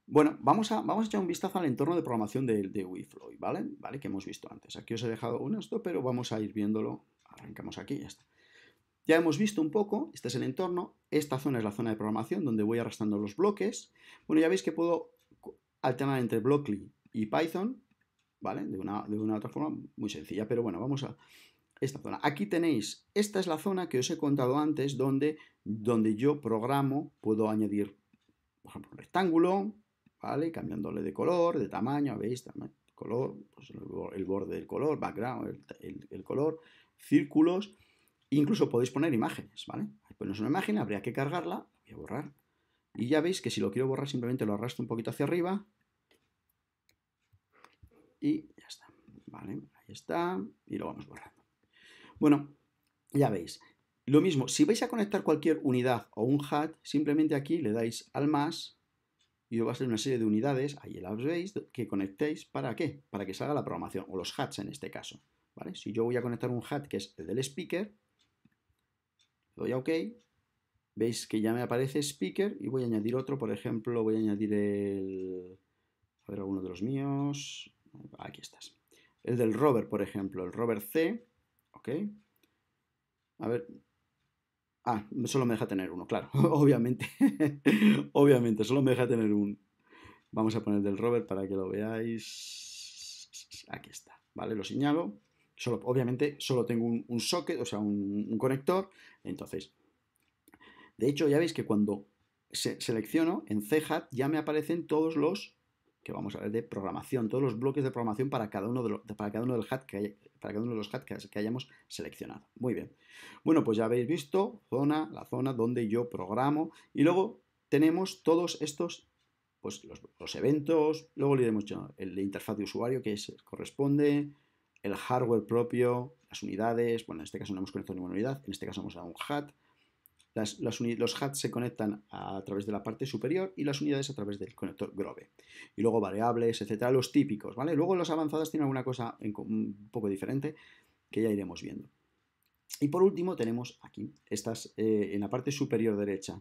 Bueno, vamos a, vamos a echar un vistazo al entorno de programación de, de WeFlow, ¿vale? ¿vale? Que hemos visto antes. Aquí os he dejado un esto, pero vamos a ir viéndolo. Arrancamos aquí y ya está. Ya hemos visto un poco, este es el entorno, esta zona es la zona de programación donde voy arrastrando los bloques. Bueno, ya veis que puedo alternar entre Blockly y Python, ¿vale? De una, de una otra forma muy sencilla, pero bueno, vamos a esta zona. Aquí tenéis, esta es la zona que os he contado antes, donde, donde yo programo, puedo añadir, por ejemplo, un rectángulo, ¿vale? Cambiándole de color, de tamaño, ¿veis? Este color, pues el borde del color, background, el, color, círculos, incluso podéis poner imágenes, ¿vale? es una imagen, habría que cargarla, voy a borrar, y ya veis que si lo quiero borrar simplemente lo arrastro un poquito hacia arriba y ya está. Vale, ahí está, y lo vamos borrando. Bueno, ya veis. Lo mismo, si vais a conectar cualquier unidad o un hat, simplemente aquí le dais al más y os va a ser una serie de unidades, ahí las veis, que conectéis, ¿para qué? Para que salga la programación, o los hats en este caso. ¿vale? Si yo voy a conectar un hat que es el del speaker, doy a OK, veis que ya me aparece speaker y voy a añadir otro, por ejemplo, voy a añadir el... a ver, alguno de los míos, Aquí estás. El del rover, por ejemplo, el rover C, ¿ok? A ver. Ah, solo me deja tener uno, claro, obviamente. obviamente, solo me deja tener un Vamos a poner del rover para que lo veáis. Aquí está, ¿vale? Lo señalo. Solo, obviamente solo tengo un, socket, o sea, un, conector. Entonces, de hecho, ya veis que cuando se, selecciono en C-Hat ya me aparecen todos los que vamos a ver de programación, todos los bloques de programación para cada uno de, los, para cada uno del hat que para cada uno de los que, hayamos seleccionado. Muy bien. Bueno, pues ya habéis visto zona, la zona donde yo programo y luego tenemos todos estos pues los, eventos, luego le diremos el interfaz de usuario que corresponde, el hardware propio, las unidades, bueno, en este caso no hemos conectado ninguna unidad, en este caso hemos dado un hat, las, los HATs se conectan a, través de la parte superior y las unidades a través del conector Grove. Y luego variables, etcétera, los típicos, ¿vale? Luego las avanzadas tienen alguna cosa un poco diferente que ya iremos viendo. Y por último tenemos aquí, estas eh, en la parte superior derecha.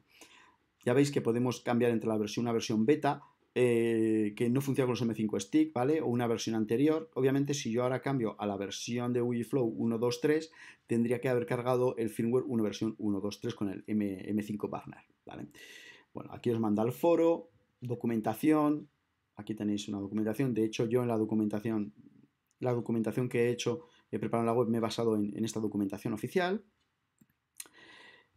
Ya veis que podemos cambiar entre la versión, una versión beta eh, que no funciona con los M5 Stick, ¿vale? O una versión anterior. Obviamente, si yo ahora cambio a la versión de Flow 1.2.3, tendría que haber cargado el firmware una versión 1.2.3 con el M, 5 Partner, ¿vale? Bueno, aquí os manda el foro, documentación. Aquí tenéis una documentación. De hecho, yo en la documentación, la documentación que he hecho, he preparado en la web, me he basado en esta documentación oficial.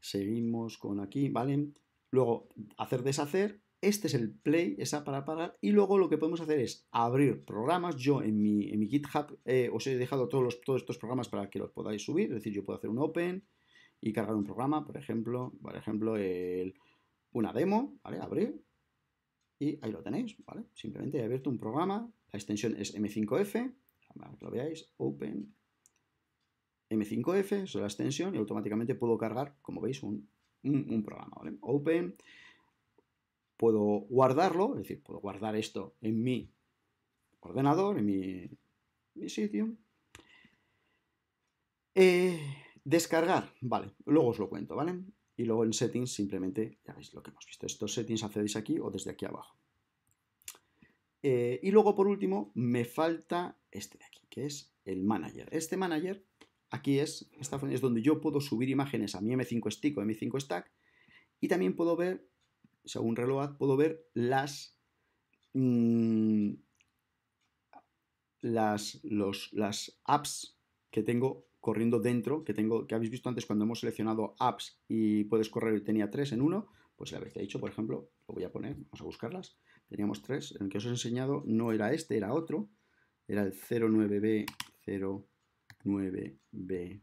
Seguimos con aquí, ¿vale? Luego, hacer deshacer, este es el play, esa para parar. Y luego lo que podemos hacer es abrir programas. Yo en mi, mi GitHub eh, os he dejado todos, los, todos estos programas para que los podáis subir. Es decir, yo puedo hacer un open y cargar un programa, por ejemplo, por ejemplo una demo, ¿vale? Abrir. Y ahí lo tenéis, Simplemente he abierto un programa. La extensión es M5F. Para que lo veáis, open M5F, es la extensión, y automáticamente puedo cargar, como veis, un, programa, ¿vale? Open puedo guardarlo, es decir, puedo guardar esto en mi ordenador, en mi, sitio. Eh, descargar, vale, luego os lo cuento, ¿vale? Y luego en settings simplemente, ya veis lo que hemos visto, estos settings hacéis aquí o desde aquí abajo. Eh, y luego por último me falta este de aquí, que es el manager. Este manager, aquí es, esta es donde yo puedo subir imágenes a mi M5 Stick o M5 Stack y también puedo ver según reload, puedo ver las, mm, las, las apps que tengo corriendo dentro, que tengo, que habéis visto antes cuando hemos seleccionado apps y puedes correr y tenía tres en uno, pues la vez dicho, por ejemplo, lo voy a poner, vamos a buscarlas, teníamos tres, el que os he enseñado no era este, era otro, era el 09B, 09B,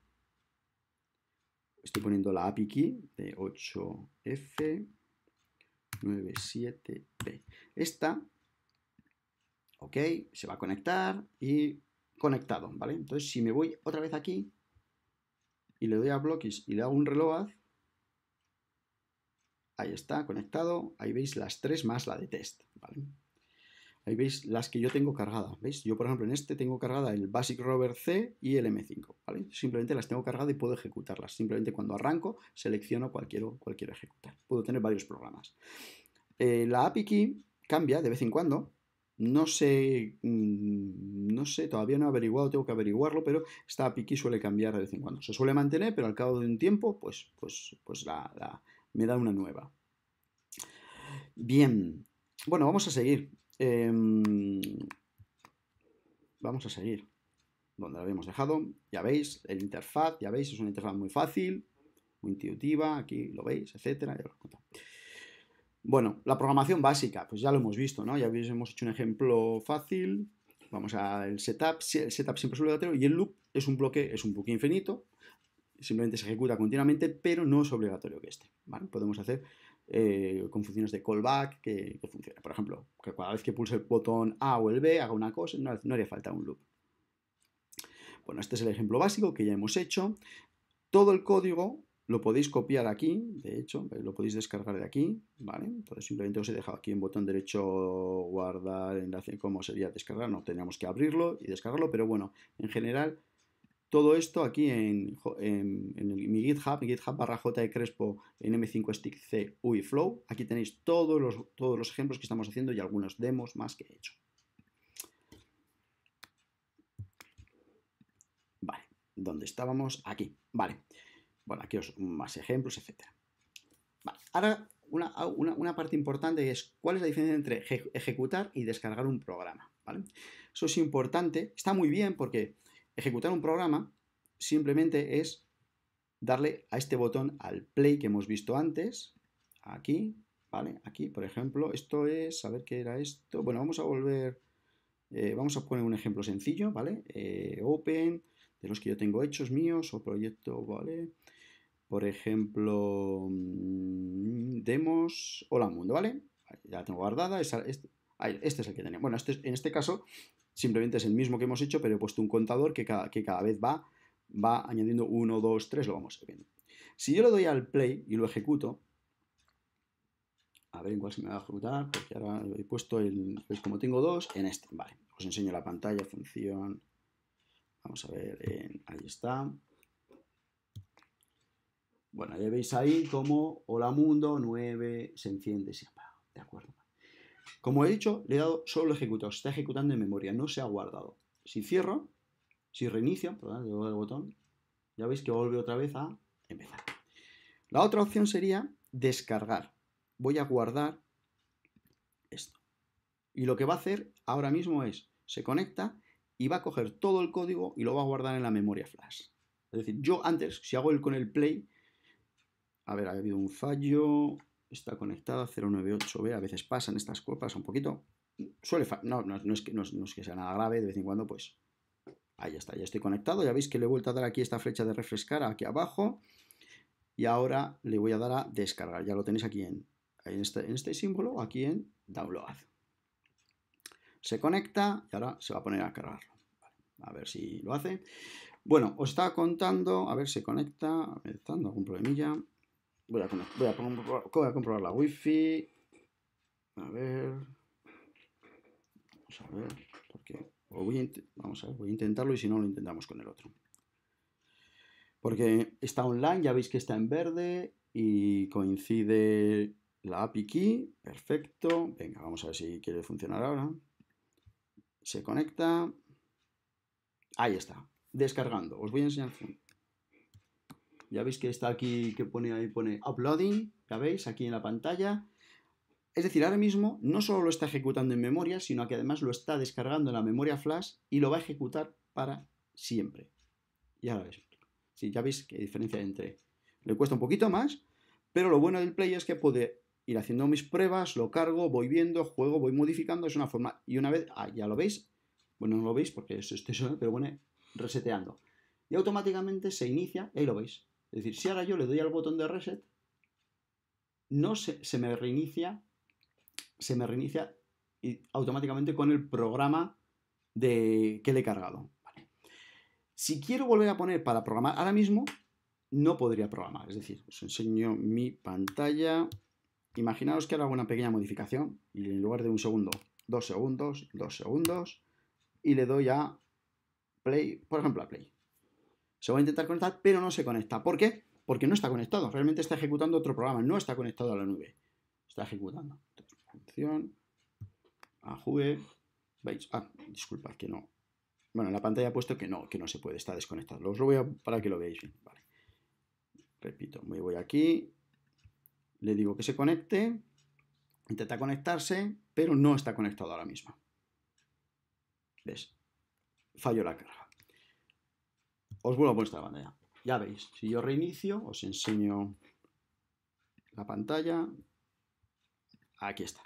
estoy poniendo la API key de 8F, 97 P. Esta, ok, se va a conectar y conectado, ¿vale? Entonces, si me voy otra vez aquí y le doy a bloques y le hago un reload, ahí está, conectado, ahí veis las tres más la de test, ¿vale? Ahí veis las que yo tengo cargadas, ¿veis? Yo, por ejemplo, en este tengo cargada el Basic Rover C y el M5, Simplemente las tengo cargadas y puedo ejecutarlas. Simplemente cuando arranco, selecciono cualquier cualquier ejecutar. Puedo tener varios programas. Eh, la API Key cambia de vez en cuando. No sé, mm, no sé, todavía no he averiguado, tengo que averiguarlo, pero esta API Key suele cambiar de vez en cuando. Se suele mantener, pero al cabo de un tiempo, pues, pues, pues la, me da una nueva. Bien, bueno, vamos a seguir. Em, vamos a seguir donde lo habíamos dejado. Ya veis, el interfaz, ya veis, es una interfaz muy fácil, muy intuitiva, aquí lo veis, etcétera. Bueno, la programación básica, pues ya lo hemos visto, ¿no? Ya veis, hecho un ejemplo fácil. Vamos al setup, el setup siempre es obligatorio y el loop es un bloque, es un bloque infinito, simplemente se ejecuta continuamente, pero no es obligatorio que esté, Podemos hacer eh, con funciones de callback que, funciona, Por ejemplo, que cada vez que pulse el botón A o el B haga una cosa, no, haría falta un loop. Bueno, este es el ejemplo básico que ya hemos hecho. Todo el código lo podéis copiar aquí, de hecho, eh, lo podéis descargar de aquí, ¿vale? simplemente os he dejado aquí en botón derecho guardar enlace, como sería descargar, no teníamos que abrirlo y descargarlo, pero bueno, en general todo esto aquí en, mi GitHub, GitHub barra J e Crespo en M5 Stick C UI Flow. Aquí tenéis todos los, todos los ejemplos que estamos haciendo y algunos demos más que he hecho. Vale, ¿dónde estábamos? Aquí, vale. Bueno, aquí os más ejemplos, etc. ahora una, una, parte importante es cuál es la diferencia entre ejecutar y descargar un programa. ¿vale? Eso es importante, está muy bien porque Ejecutar un programa simplemente es darle a este botón al play que hemos visto antes, aquí, ¿vale? Aquí, por ejemplo, esto es, a ver qué era esto, bueno, vamos a volver, eh, vamos a poner un ejemplo sencillo, ¿vale? Eh, open, de los que yo tengo hechos míos o proyecto, ¿vale? Por ejemplo, mm, demos, hola mundo, ¿vale? Ya la tengo guardada, este, este, es el que tenía. Bueno, este en este caso simplemente es el mismo que hemos hecho, pero he puesto un contador que cada, que cada vez va, va añadiendo 1, 2, 3, lo vamos viendo. Si yo lo doy al play y lo ejecuto, a ver en cuál se me va a ejecutar, porque ahora lo he puesto el, pues como tengo dos, en este, vale, os enseño la pantalla, función, vamos a ver, ahí está. Bueno, ya veis ahí como hola mundo, 9, se enciende y se apaga, ¿de acuerdo? Como he dicho, le he dado solo ejecutado, está ejecutando en memoria, no se ha guardado. Si cierro, si reinicio, perdón, le doy el botón, ya veis que vuelve otra vez a empezar. La otra opción sería descargar. Voy a guardar esto. Y lo que va a hacer ahora mismo es, se conecta y va a coger todo el código y lo va a guardar en la memoria flash. Es decir, yo antes, si hago el con el play, a ver, ha habido un fallo, está conectada, 098B, a veces pasan estas copas un poquito. Suele no, no, es que, que sea nada grave, de vez en cuando, pues. Ahí está, ya estoy conectado. Ya veis que le he vuelto a dar aquí esta flecha de refrescar aquí abajo. Y ahora le voy a dar a descargar. Ya lo tenéis aquí en, en, este, en este símbolo, aquí en download. Se conecta y ahora se va a poner a cargarlo. a ver si lo hace. Bueno, os está contando, a ver, si conecta, a ver, dando algún problemilla. Voy a, comprobar la wifi. A ver. Vamos a ver. vamos a ver, voy a intentarlo y si no lo intentamos con el otro. Porque está online, ya veis que está en verde y coincide la API key. Perfecto. Venga, vamos a ver si quiere funcionar ahora. Se conecta. Ahí está. Descargando. Os voy a enseñar ya veis que está aquí, que pone ahí, pone uploading, ya veis, aquí en la pantalla. Es decir, ahora mismo no solo lo está ejecutando en memoria, sino que además lo está descargando en la memoria flash y lo va a ejecutar para siempre. Y ahora veis ya veis qué diferencia entre. Le cuesta un poquito más, pero lo bueno del Play es que puede ir haciendo mis pruebas, lo cargo, voy viendo, juego, voy modificando. Es una forma. Y una vez, ah, ya lo veis. Bueno, no lo veis porque es este pero bueno, reseteando. Y automáticamente se inicia y ahí lo veis. Es decir, si ahora yo le doy al botón de reset, no se, me reinicia, se me reinicia automáticamente con el programa de, que le he cargado. Si quiero volver a poner para programar ahora mismo, no podría programar. Es decir, os enseño mi pantalla. Imaginaos que ahora hago una pequeña modificación y en lugar de un segundo, dos segundos, dos segundos y le doy a play, por ejemplo a play se va a intentar conectar, pero no se conecta. ¿Por qué? Porque no está conectado. Realmente está ejecutando otro programa, no está conectado a la nube. Está ejecutando. Entonces, función, ajue, veis, ah, disculpad que no. Bueno, en la pantalla ha puesto que no, que no se puede, está desconectado. Os lo voy a, para que lo veáis bien, vale. Repito, me voy aquí, le digo que se conecte, intenta conectarse, pero no está conectado ahora mismo. ¿Ves? Fallo la carga os vuelvo a poner esta pantalla. Ya veis, si yo reinicio, os enseño la pantalla. Aquí está.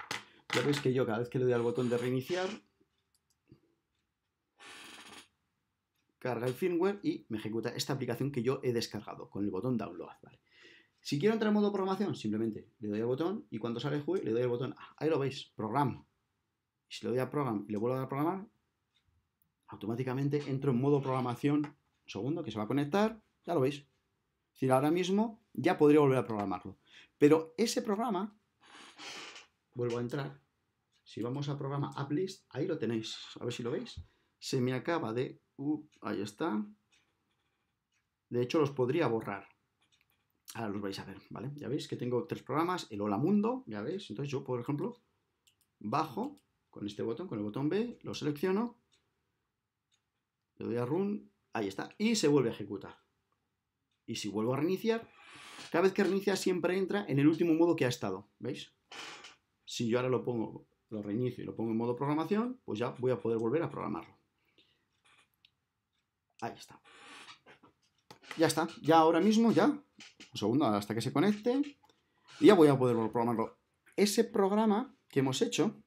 Ya veis que yo cada vez que le doy al botón de reiniciar, carga el firmware y me ejecuta esta aplicación que yo he descargado con el botón download. Si quiero entrar en modo programación, simplemente le doy al botón y cuando sale Jui, le doy al botón ah, Ahí lo veis, programa. Y si le doy a program y le vuelvo a dar a programar, automáticamente entro en modo programación segundo, que se va a conectar, ya lo veis. Es decir, ahora mismo ya podría volver a programarlo. Pero ese programa, vuelvo a entrar, si vamos a programa AppList, ahí lo tenéis, a ver si lo veis. Se me acaba de... Uh, ahí está. De hecho, los podría borrar. Ahora los vais a ver, ¿vale? Ya veis que tengo tres programas, el Hola Mundo, ya veis. Entonces yo, por ejemplo, bajo con este botón, con el botón B, lo selecciono, le doy a Run, Ahí está. Y se vuelve a ejecutar. Y si vuelvo a reiniciar, cada vez que reinicia siempre entra en el último modo que ha estado. ¿Veis? Si yo ahora lo pongo, lo reinicio y lo pongo en modo programación, pues ya voy a poder volver a programarlo. Ahí está. Ya está. Ya ahora mismo, ya. Un segundo hasta que se conecte. ya voy a poder programarlo. Ese programa que hemos hecho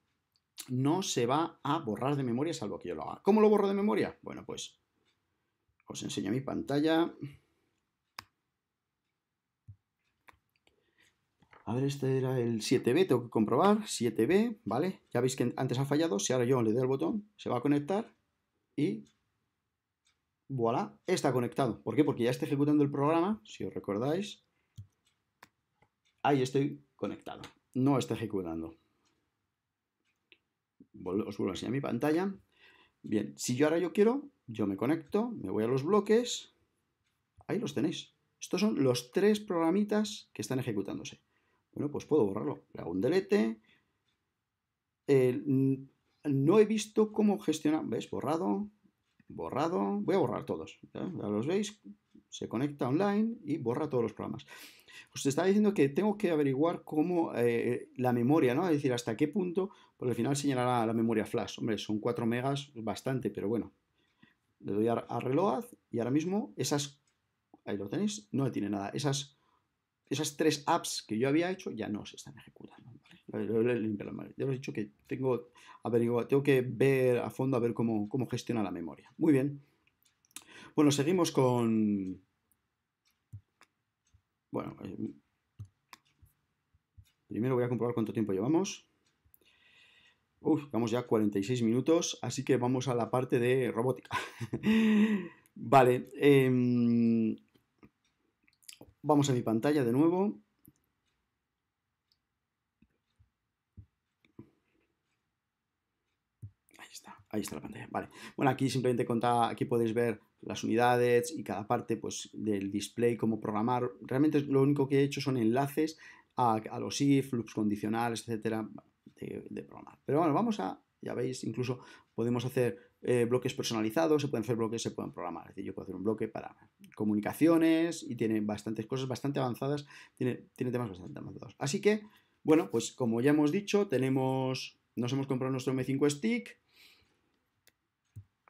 no se va a borrar de memoria salvo que yo lo haga. ¿Cómo lo borro de memoria? Bueno, pues os enseño mi pantalla. A ver, este era el 7B, tengo que comprobar. 7B, ¿vale? Ya veis que antes ha fallado. Si ahora yo le doy el botón, se va a conectar y... voilà, Está conectado. ¿Por qué? Porque ya está ejecutando el programa, si os recordáis. Ahí estoy conectado. No está ejecutando. Os vuelvo a enseñar mi pantalla. Bien, si yo ahora yo quiero, yo me conecto, me voy a los bloques, ahí los tenéis. Estos son los tres programitas que están ejecutándose. Bueno, pues puedo borrarlo. Le hago un delete. no he visto cómo gestionar. ¿Ves? Borrado, borrado. Voy a borrar todos. ¿ya? los veis. Se conecta online y borra todos los programas. Os estaba diciendo que tengo que averiguar cómo eh, la memoria, ¿no? Es decir, hasta qué punto, porque al final señalará la memoria flash. Hombre, son 4 megas, bastante, pero bueno, le doy a, reload y ahora mismo esas, ahí lo tenéis, no tiene nada. Esas, esas tres apps que yo había hecho ya no se están ejecutando. Ya os he dicho que tengo, tengo que ver a fondo a ver cómo, gestiona la memoria. Muy bien. Bueno, seguimos con... Bueno, eh, primero voy a comprobar cuánto tiempo llevamos. Uf, vamos ya 46 minutos, así que vamos a la parte de robótica. vale, em, vamos a mi pantalla de nuevo. Ahí está, ahí está la pantalla. Vale, bueno, aquí simplemente contá, aquí podéis ver las unidades y cada parte pues, del display, cómo programar. Realmente lo único que he hecho son enlaces a, a los if, loops condicionales, etcétera de, programar. Pero bueno, vamos a, ya veis, incluso podemos hacer eh, bloques personalizados, se pueden hacer bloques, se pueden programar. Es decir, yo puedo hacer un bloque para comunicaciones y tiene bastantes cosas bastante avanzadas, tiene, tiene temas bastante avanzados. Así que, bueno, pues como ya hemos dicho, tenemos, nos hemos comprado nuestro M5 Stick,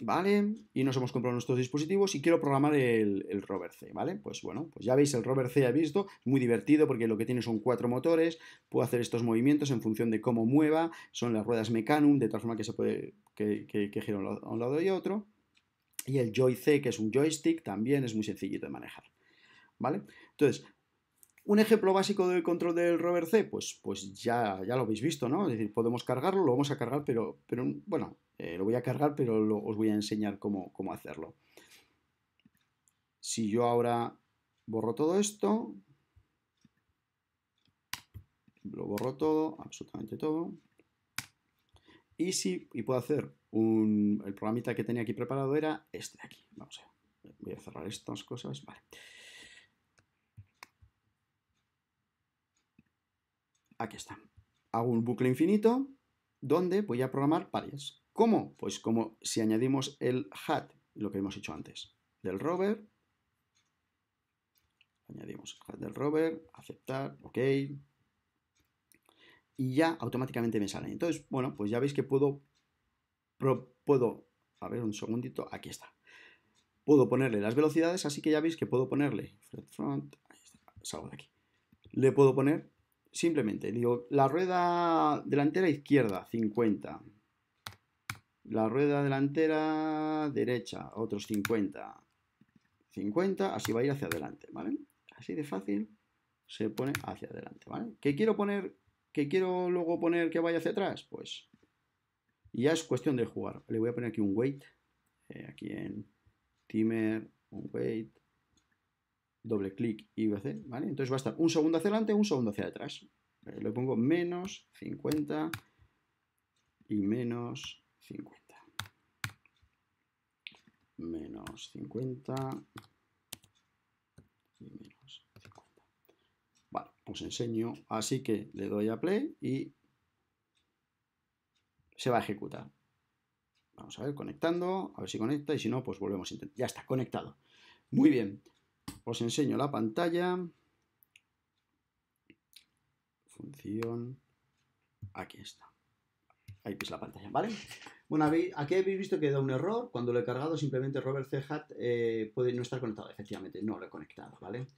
¿vale? Y nos hemos comprado nuestros dispositivos y quiero programar el, el, rover C, ¿vale? Pues bueno, pues ya veis, el rover C ha visto, muy divertido porque lo que tiene son cuatro motores, puedo hacer estos movimientos en función de cómo mueva, son las ruedas mecanum, de tal forma que se puede, que, a un lado y otro, y el Joy C, que es un joystick, también es muy sencillito de manejar, ¿vale? Entonces, un ejemplo básico del control del rover C, pues, pues ya, ya lo habéis visto, ¿no? Es decir, podemos cargarlo, lo vamos a cargar, pero, pero bueno, eh, lo voy a cargar, pero os voy a enseñar cómo, hacerlo. Si yo ahora borro todo esto, lo borro todo, absolutamente todo, y, si, y puedo hacer un... El programita que tenía aquí preparado era este de aquí. Vamos a ver. Voy a cerrar estas cosas. Vale. aquí está. Hago un bucle infinito donde voy a programar varias. ¿Cómo? Pues como si añadimos el hat, lo que hemos hecho antes, del rover, añadimos el hat del rover, aceptar, ok, y ya automáticamente me sale, Entonces, bueno, pues ya veis que puedo, puedo, a ver un segundito, aquí está. Puedo ponerle las velocidades, así que ya veis que puedo ponerle, front, ahí está, salgo de aquí. Le puedo poner simplemente digo la rueda delantera izquierda 50 la rueda delantera derecha otros 50 50 así va a ir hacia adelante vale así de fácil se pone hacia adelante vale ¿Qué quiero poner qué quiero luego poner que vaya hacia atrás pues ya es cuestión de jugar le voy a poner aquí un weight eh, aquí en timer un weight doble clic y a hacer, ¿vale? Entonces va a estar un segundo hacia adelante, un segundo hacia atrás. Eh, le pongo menos 50 y menos 50. Menos 50 y menos 50. Vale, os pues enseño. Así que le doy a play y se va a ejecutar. Vamos a ver, conectando, a ver si conecta y si no, pues volvemos Ya está, conectado. Muy bien. Os enseño la pantalla. Función. Aquí está. Ahí veis la pantalla, ¿vale? Bueno, aquí habéis visto que da un error. Cuando lo he cargado, simplemente Robert C. Eh, puede no estar conectado. Efectivamente, no lo he conectado, ¿vale?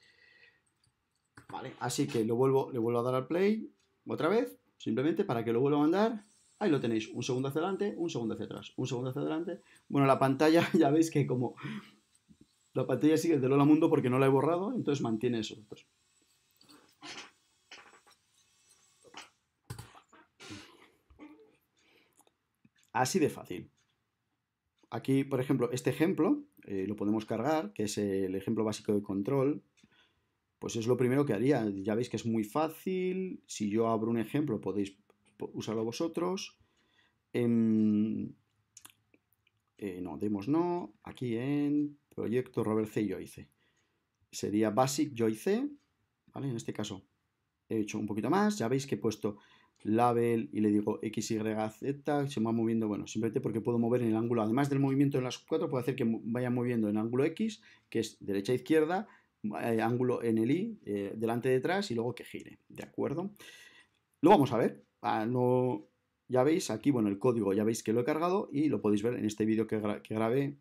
Vale, así que lo vuelvo, le vuelvo a dar al play otra vez, simplemente para que lo vuelva a mandar. Ahí lo tenéis, un segundo hacia adelante, un segundo hacia atrás, un segundo hacia adelante. Bueno, la pantalla ya veis que como la pantalla sigue de Lola Mundo porque no la he borrado, entonces mantiene eso. Así de fácil. Aquí, por ejemplo, este ejemplo eh, lo podemos cargar, que es el ejemplo básico de control. Pues es lo primero que haría. Ya veis que es muy fácil. Si yo abro un ejemplo, podéis usarlo vosotros. Em, eh, no, demos no. Aquí en Proyecto Robert C. hice, Sería Basic joyce ¿vale? En este caso he hecho un poquito más. Ya veis que he puesto label y le digo x, y, z, se me va moviendo, bueno, simplemente porque puedo mover en el ángulo, además del movimiento en las cuatro, puedo hacer que vaya moviendo en ángulo x, que es derecha, e izquierda, eh, ángulo en el y, delante eh, delante, detrás, y luego que gire, ¿de acuerdo? Lo vamos a ver, ah, no, ya veis aquí, bueno, el código, ya veis que lo he cargado y lo podéis ver en este vídeo que grabé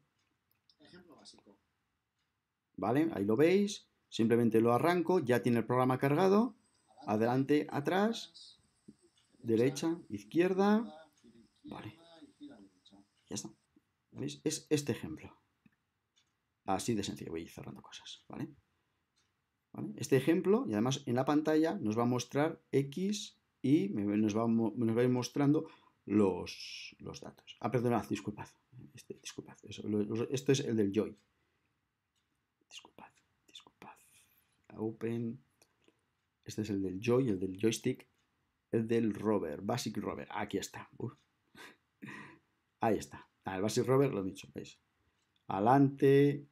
¿vale? Ahí lo veis, simplemente lo arranco, ya tiene el programa cargado, adelante, atrás, derecha, izquierda, vale, ya está. Es este ejemplo. Así de sencillo, voy cerrando cosas, ¿vale? Este ejemplo, y además en la pantalla nos va a mostrar X y nos va, nos va a ir mostrando los, los datos. Ah, perdonad, disculpad. Este, disculpad esto es el del joy disculpad, disculpad. Open. Este es el del joy, el del joystick. El del rover, Basic Rover. Aquí está. Ahí está. el Basic Rover, lo he dicho, veis. Adelante.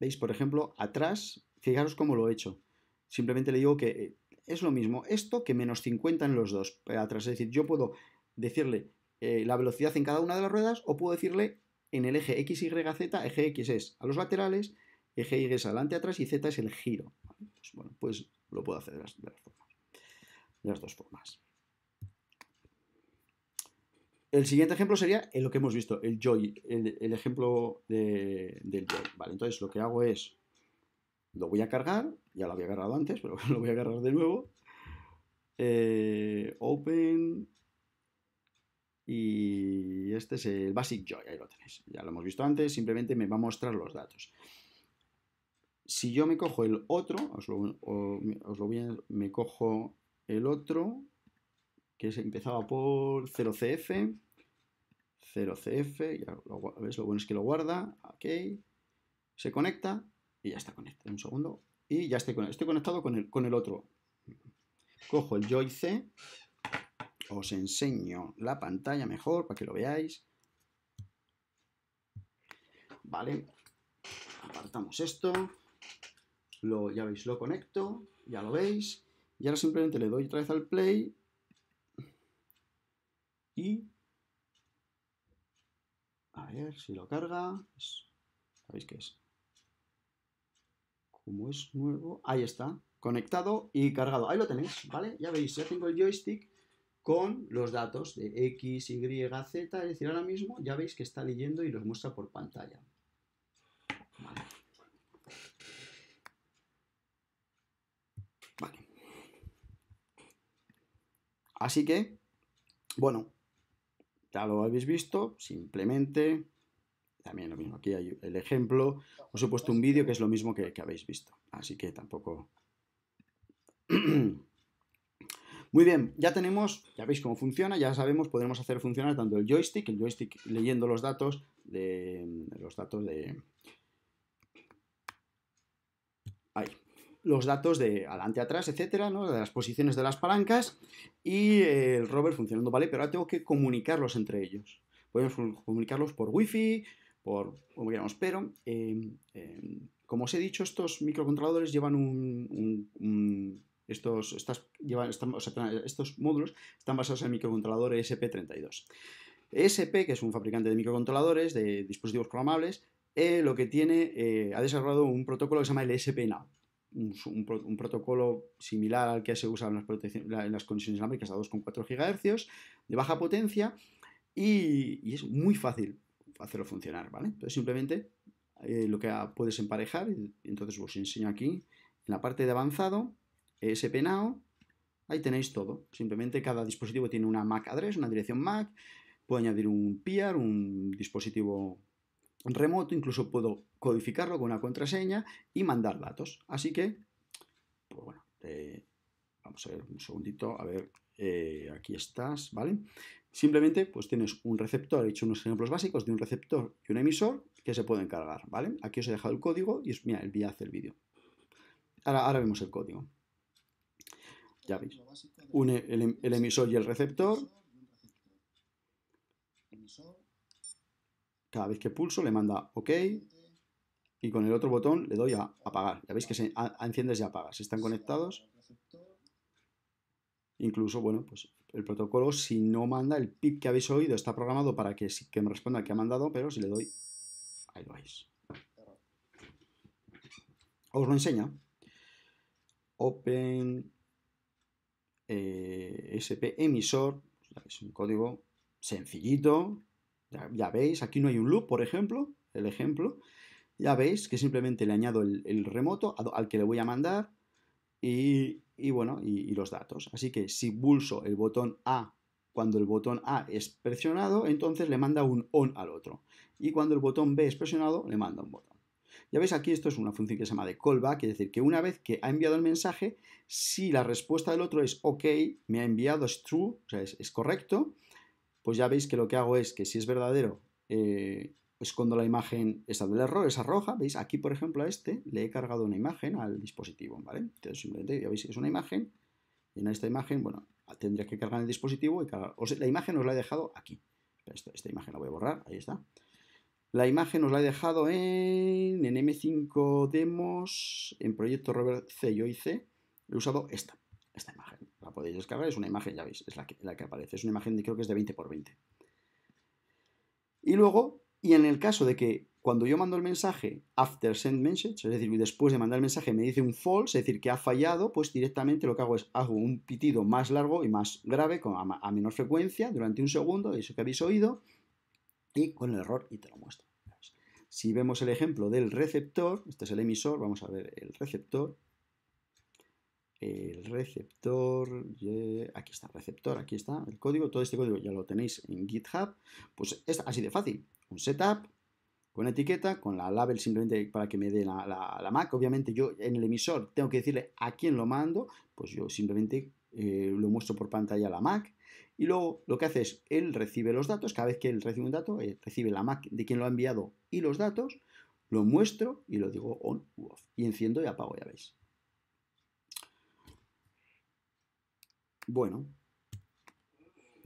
¿Veis? Por ejemplo, atrás. Fijaros cómo lo he hecho. Simplemente le digo que eh, es lo mismo esto que menos 50 en los dos. Eh, atrás. Es decir, yo puedo decirle eh, la velocidad en cada una de las ruedas o puedo decirle en el eje X, Y, Z, eje X es a los laterales Eje Y es adelante, atrás y Z es el giro. Pues, bueno, pues lo puedo hacer de las, dos formas. El siguiente ejemplo sería lo que hemos visto, el joy, el, ejemplo del joy. entonces lo que hago es, lo voy a cargar, ya lo había agarrado antes, pero lo voy a agarrar de nuevo. Eh, open y este es el Basic Joy, ahí lo tenéis. Ya lo hemos visto antes, simplemente me va a mostrar los datos si yo me cojo el otro, os lo, voy a, me cojo el otro, que se empezaba por 0CF, 0CF, ya lo, ¿ves? lo bueno es que lo guarda, ok, se conecta y ya está conectado, un segundo, y ya estoy, estoy conectado con el, con el otro. Cojo el Joy C, os enseño la pantalla mejor para que lo veáis. Vale, apartamos esto lo, ya veis, lo conecto, ya lo veis, y ahora simplemente le doy otra vez al play y a ver si lo carga, sabéis qué es, como es nuevo, ahí está, conectado y cargado, ahí lo tenéis, ¿vale? Ya veis, ya tengo el joystick con los datos de X, Y, Z, es decir, ahora mismo ya veis que está leyendo y los muestra por pantalla. Así que, bueno, ya lo habéis visto, simplemente, también lo mismo, aquí hay el ejemplo, os he puesto un vídeo que es lo mismo que, habéis visto, así que tampoco... Muy bien, ya tenemos, ya veis cómo funciona, ya sabemos, podemos hacer funcionar tanto el joystick, el joystick leyendo los datos de los datos de ahí los datos de adelante, atrás, etcétera, de las posiciones de las palancas y eh, el rover funcionando, ¿vale? Pero ahora tengo que comunicarlos entre ellos. Podemos comunicarlos por Wi-Fi, por como queramos, pero em, em, como os he dicho, estos microcontroladores llevan un, estos, estas, estos módulos están basados en el microcontrolador ESP32. ESP, que es un fabricante de microcontroladores, de dispositivos programables, eh, lo que tiene, eh, ha desarrollado un protocolo que se llama el SP un, protocolo similar al que se usa en las, en las conexiones inalámbricas a 2,4 GHz de baja potencia y, es muy fácil hacerlo funcionar, ¿vale? Entonces simplemente eh, lo que puedes emparejar, entonces os enseño aquí, en la parte de avanzado, e SPNAO, ahí tenéis todo. Simplemente cada dispositivo tiene una MAC address, una dirección MAC, puedo añadir un peer, un dispositivo remoto, incluso puedo codificarlo con una contraseña y mandar datos. Así que, pues bueno, eh, vamos a ver un segundito, a ver, eh, aquí estás, ¿vale? Simplemente, pues tienes un receptor, he hecho unos ejemplos básicos de un receptor y un emisor que se pueden cargar, ¿vale? Aquí os he dejado el código y es mira, el día el vídeo. Ahora, ahora vemos el código. Ya veis. Un, el, em, el emisor y el receptor. Emisor cada vez que pulso le manda OK y con el otro botón le doy a apagar. Ya veis que se enciende y enciendes y apagas. Están conectados. Incluso, bueno, pues el protocolo si no manda el pip que habéis oído está programado para que, que me responda el que ha mandado, pero si le doy, ahí lo veis. Os lo enseña. Open eh, SP emisor, es pues un código sencillito ya, veis, aquí no hay un loop, por ejemplo, el ejemplo. Ya veis que simplemente le añado el, remoto al que le voy a mandar y, bueno, y, los datos. Así que si pulso el botón A cuando el botón A es presionado, entonces le manda un on al otro. Y cuando el botón B es presionado, le manda un botón. Ya veis aquí, esto es una función que se llama de callback, es decir, que una vez que ha enviado el mensaje, si la respuesta del otro es OK, me ha enviado, es true, o sea, es correcto, pues ya veis que lo que hago es que si es verdadero, eh, escondo la imagen esa del error, esa roja, veis, aquí por ejemplo a este le he cargado una imagen al dispositivo, ¿vale? Entonces simplemente ya veis que es una imagen, y en esta imagen, bueno, tendría que cargar el dispositivo, y la imagen os la he dejado aquí, esta, imagen la voy a borrar, ahí está. La imagen os la he dejado en, en M5 Demos, en proyecto Robert C, yo hice, he usado esta, esta imagen. La podéis descargar, es una imagen, ya veis, es la que, aparece. Es una imagen, de, creo que es de 20 por 20. Y luego, y en el caso de que cuando yo mando el mensaje after send message, es decir, después de mandar el mensaje me dice un false, es decir, que ha fallado, pues directamente lo que hago es hago un pitido más largo y más grave, con, a, menor frecuencia, durante un segundo, eso que habéis oído, y con el error y te lo muestro. Si vemos el ejemplo del receptor, este es el emisor, vamos a ver el receptor, el receptor, aquí está, receptor, aquí está el código, todo este código ya lo tenéis en GitHub, pues es así de fácil, un setup con etiqueta, con la label simplemente para que me dé la, Mac, obviamente yo en el emisor tengo que decirle a quién lo mando, pues yo simplemente eh, lo muestro por pantalla la Mac, y luego lo que hace es, él recibe los datos, cada vez que él recibe un dato, eh, recibe la Mac de quien lo ha enviado y los datos, lo muestro y lo digo on u off, y enciendo y apago, ya veis. Bueno,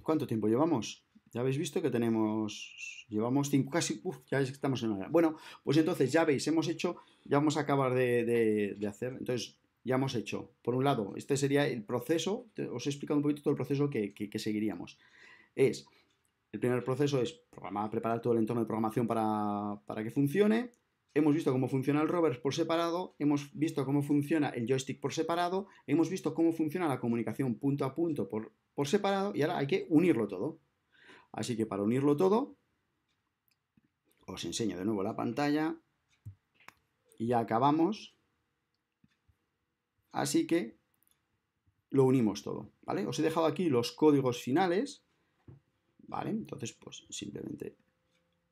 ¿cuánto tiempo llevamos? Ya habéis visto que tenemos, llevamos cinco, casi, ya estamos en hora. Bueno, pues entonces ya veis, hemos hecho, ya vamos a acabar de, hacer, entonces ya hemos hecho, por un lado, este sería el proceso, os he explicado un poquito todo el proceso que, que, seguiríamos. Es, el primer proceso es programar, preparar todo el entorno de programación para, para que funcione, hemos visto cómo funciona el rover por separado, hemos visto cómo funciona el joystick por separado, hemos visto cómo funciona la comunicación punto a punto por, por separado y ahora hay que unirlo todo. Así que para unirlo todo, os enseño de nuevo la pantalla y ya acabamos. Así que lo unimos todo, ¿vale? Os he dejado aquí los códigos finales, ¿vale? Entonces, pues simplemente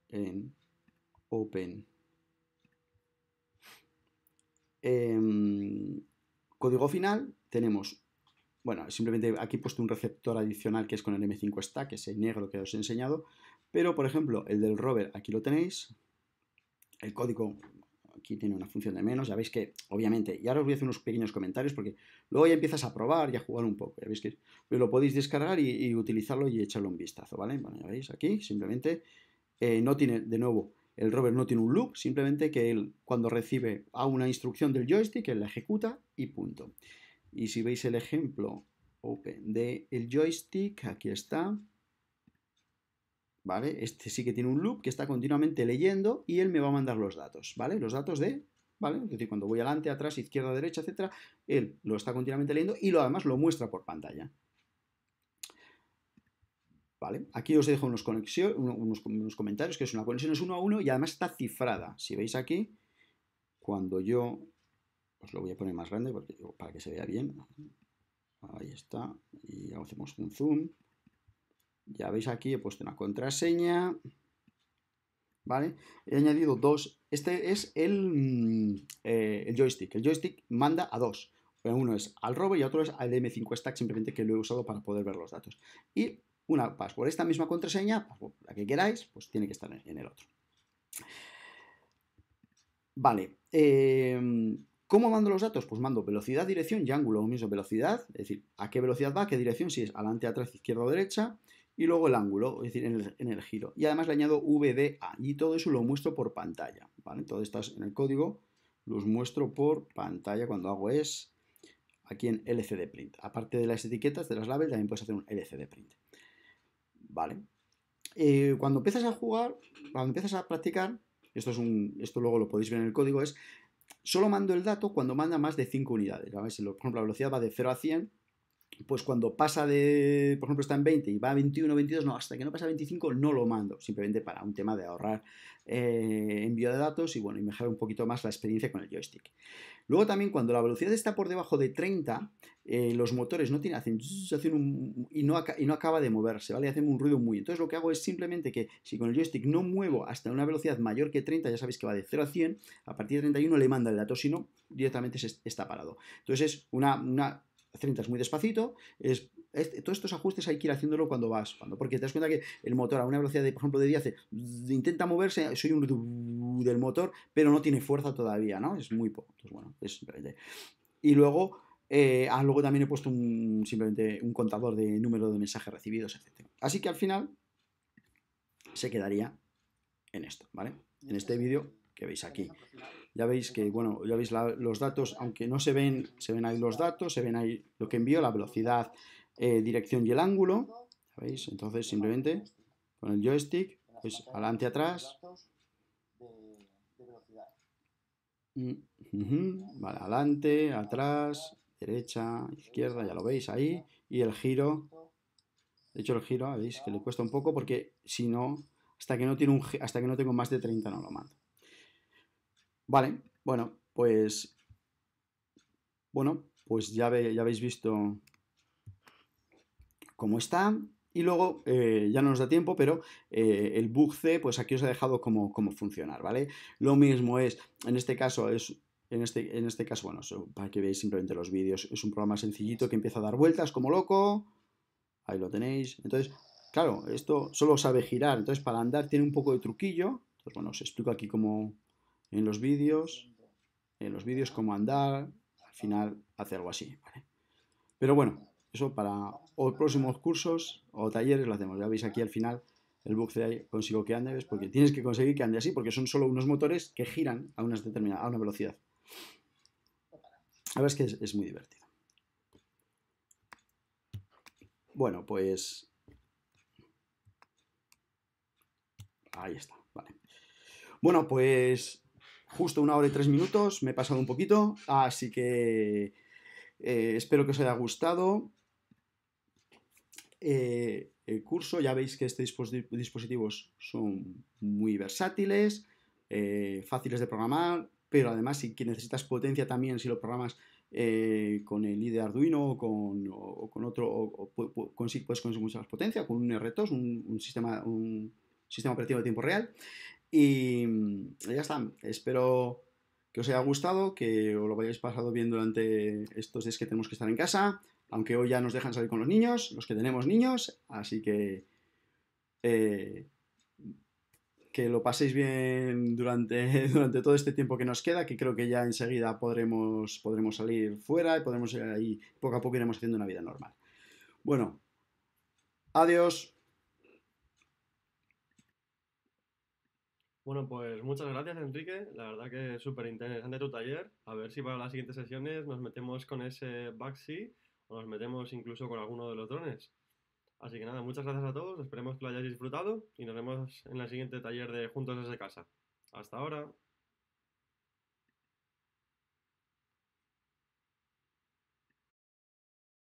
en Open Em, código final, tenemos, bueno, simplemente aquí he puesto un receptor adicional que es con el M5 Stack, ese negro que os he enseñado, pero por ejemplo, el del rover, aquí lo tenéis, el código aquí tiene una función de menos, ya veis que, obviamente, y ahora os voy a hacer unos pequeños comentarios porque luego ya empiezas a probar y a jugar un poco, ya veis que lo podéis descargar y, utilizarlo y echarle un vistazo, ¿vale? Bueno, ya veis aquí, simplemente, eh, no tiene, de nuevo, el rover no tiene un loop, simplemente que él cuando recibe a una instrucción del joystick, él la ejecuta y punto. Y si veis el ejemplo open del joystick, aquí está. ¿Vale? Este sí que tiene un loop que está continuamente leyendo y él me va a mandar los datos, ¿vale? Los datos de ¿Vale? Es decir, cuando voy adelante, atrás, izquierda, derecha, etcétera, él lo está continuamente leyendo y lo además lo muestra por pantalla. Aquí os dejo unos, comentarios, que es una conexión es uno a uno y además está cifrada. Si veis aquí, cuando yo os lo voy a poner más grande para que se vea bien. Ahí está. Y hacemos un zoom. Ya veis aquí, he puesto una contraseña. ¿Vale? He añadido dos. Este es el, mm, eh, joystick. El joystick manda a dos. Eh, uno es al robo y otro es al M5 Stack, simplemente que lo he usado para poder ver los datos. Y una por esta misma contraseña, la que queráis, pues tiene que estar en el otro. Vale, em, ¿cómo mando los datos? Pues mando velocidad, dirección y ángulo, o mismo velocidad, es decir, a qué velocidad va, qué dirección, si es adelante, atrás, izquierda o derecha, y luego el ángulo, es decir, en el, giro. Y además le añado VDA, y todo eso lo muestro por pantalla, ¿vale? Todo esto en el código los muestro por pantalla cuando hago es aquí en LCD print. Aparte de las etiquetas, de las labels, también puedes hacer un LCD print. ¿vale? Eh, cuando empiezas a jugar, cuando empiezas a practicar, esto, es un, esto luego lo podéis ver en el código, es solo mando el dato cuando manda más de 5 unidades. por ejemplo, la velocidad va de 0 a 100, pues cuando pasa de, por ejemplo, está en 20 y va a 21, 22, no, hasta que no pasa a 25 no lo mando, simplemente para un tema de ahorrar eh, envío de datos y bueno, y mejorar un poquito más la experiencia con el joystick. Luego también cuando la velocidad está por debajo de 30, eh, los motores no tienen, hacen, hacen un, y, no, no acaba de moverse, ¿vale? Hacen un ruido muy. Entonces lo que hago es simplemente que si con el joystick no muevo hasta una velocidad mayor que 30, ya sabéis que va de 0 a 100, a partir de 31 le manda el dato, si no, directamente se está parado. Entonces es una, una 30 muy despacito. Es, todos estos ajustes hay que ir haciéndolo cuando vas, cuando, porque te das cuenta que el motor a una velocidad, de, por ejemplo, de 10 intenta moverse, soy un del motor, pero no tiene fuerza todavía, ¿no? Es muy poco. Entonces, bueno, es Y luego, eh, ah, luego también he puesto simplemente un contador de número de mensajes recibidos, etc. Así que al final se quedaría en esto, ¿vale? En este vídeo que veis aquí. Ya veis que, bueno, ya veis los datos, aunque no se ven, se ven ahí los datos, se ven ahí lo que envío, la velocidad, eh, dirección y el ángulo. ¿Veis? Entonces simplemente con el joystick, pues adelante atrás. Mm, vale, adelante, atrás, derecha, izquierda, ya lo veis ahí. Y el giro, de hecho el giro, veis que le cuesta un poco porque si no, hasta que no, tiene un, hasta que no tengo más de 30 no lo mando. Vale, bueno, pues. Bueno, pues ya, ya habéis visto cómo está. Y luego, eh, ya no nos da tiempo, pero eh, el bug C, pues aquí os he dejado cómo, funcionar, ¿vale? Lo mismo es, en este caso es en este, en este, caso, bueno, para que veáis simplemente los vídeos, es un programa sencillito que empieza a dar vueltas como loco. Ahí lo tenéis. Entonces, claro, esto solo sabe girar. Entonces, para andar tiene un poco de truquillo. Entonces, bueno, os explico aquí cómo, en los vídeos, en los vídeos cómo andar, al final hacer algo así, Pero bueno, eso para los próximos cursos o talleres lo hacemos. Ya veis aquí al final el bug de consigo que ande, Porque tienes que conseguir que ande así, porque son solo unos motores que giran a, unas determinada a una velocidad. La verdad es que es, es muy divertido. Bueno, pues... Ahí está, vale. Bueno, pues justo una hora y tres minutos, me he pasado un poquito, así que eh, espero que os haya gustado eh, el curso. Ya veis que estos dispositivos son muy versátiles, eh, fáciles de programar, pero además si necesitas potencia también, si lo programas con el IDE Arduino o con, con otro, puedes conseguir mucha más potencia, con un RTOS, un, un sistema... Un, sistema operativo de tiempo real. Y mm, ya está, espero que os haya gustado, que os lo hayáis pasado bien durante estos días que tenemos que estar en casa, aunque hoy ya nos dejan salir con los niños, los que tenemos niños, así que eh, que lo paséis bien durante, durante todo este tiempo que nos queda, que creo que ya enseguida podremos, podremos salir fuera y podremos ir ahí, poco a poco iremos haciendo una vida normal. Bueno, adiós. Bueno, pues muchas gracias, Enrique. La verdad que es súper interesante tu taller. A ver si para las siguientes sesiones nos metemos con ese Baxi o nos metemos incluso con alguno de los drones. Así que nada, muchas gracias a todos. Esperemos que lo hayáis disfrutado y nos vemos en el siguiente taller de Juntos desde casa. Hasta ahora.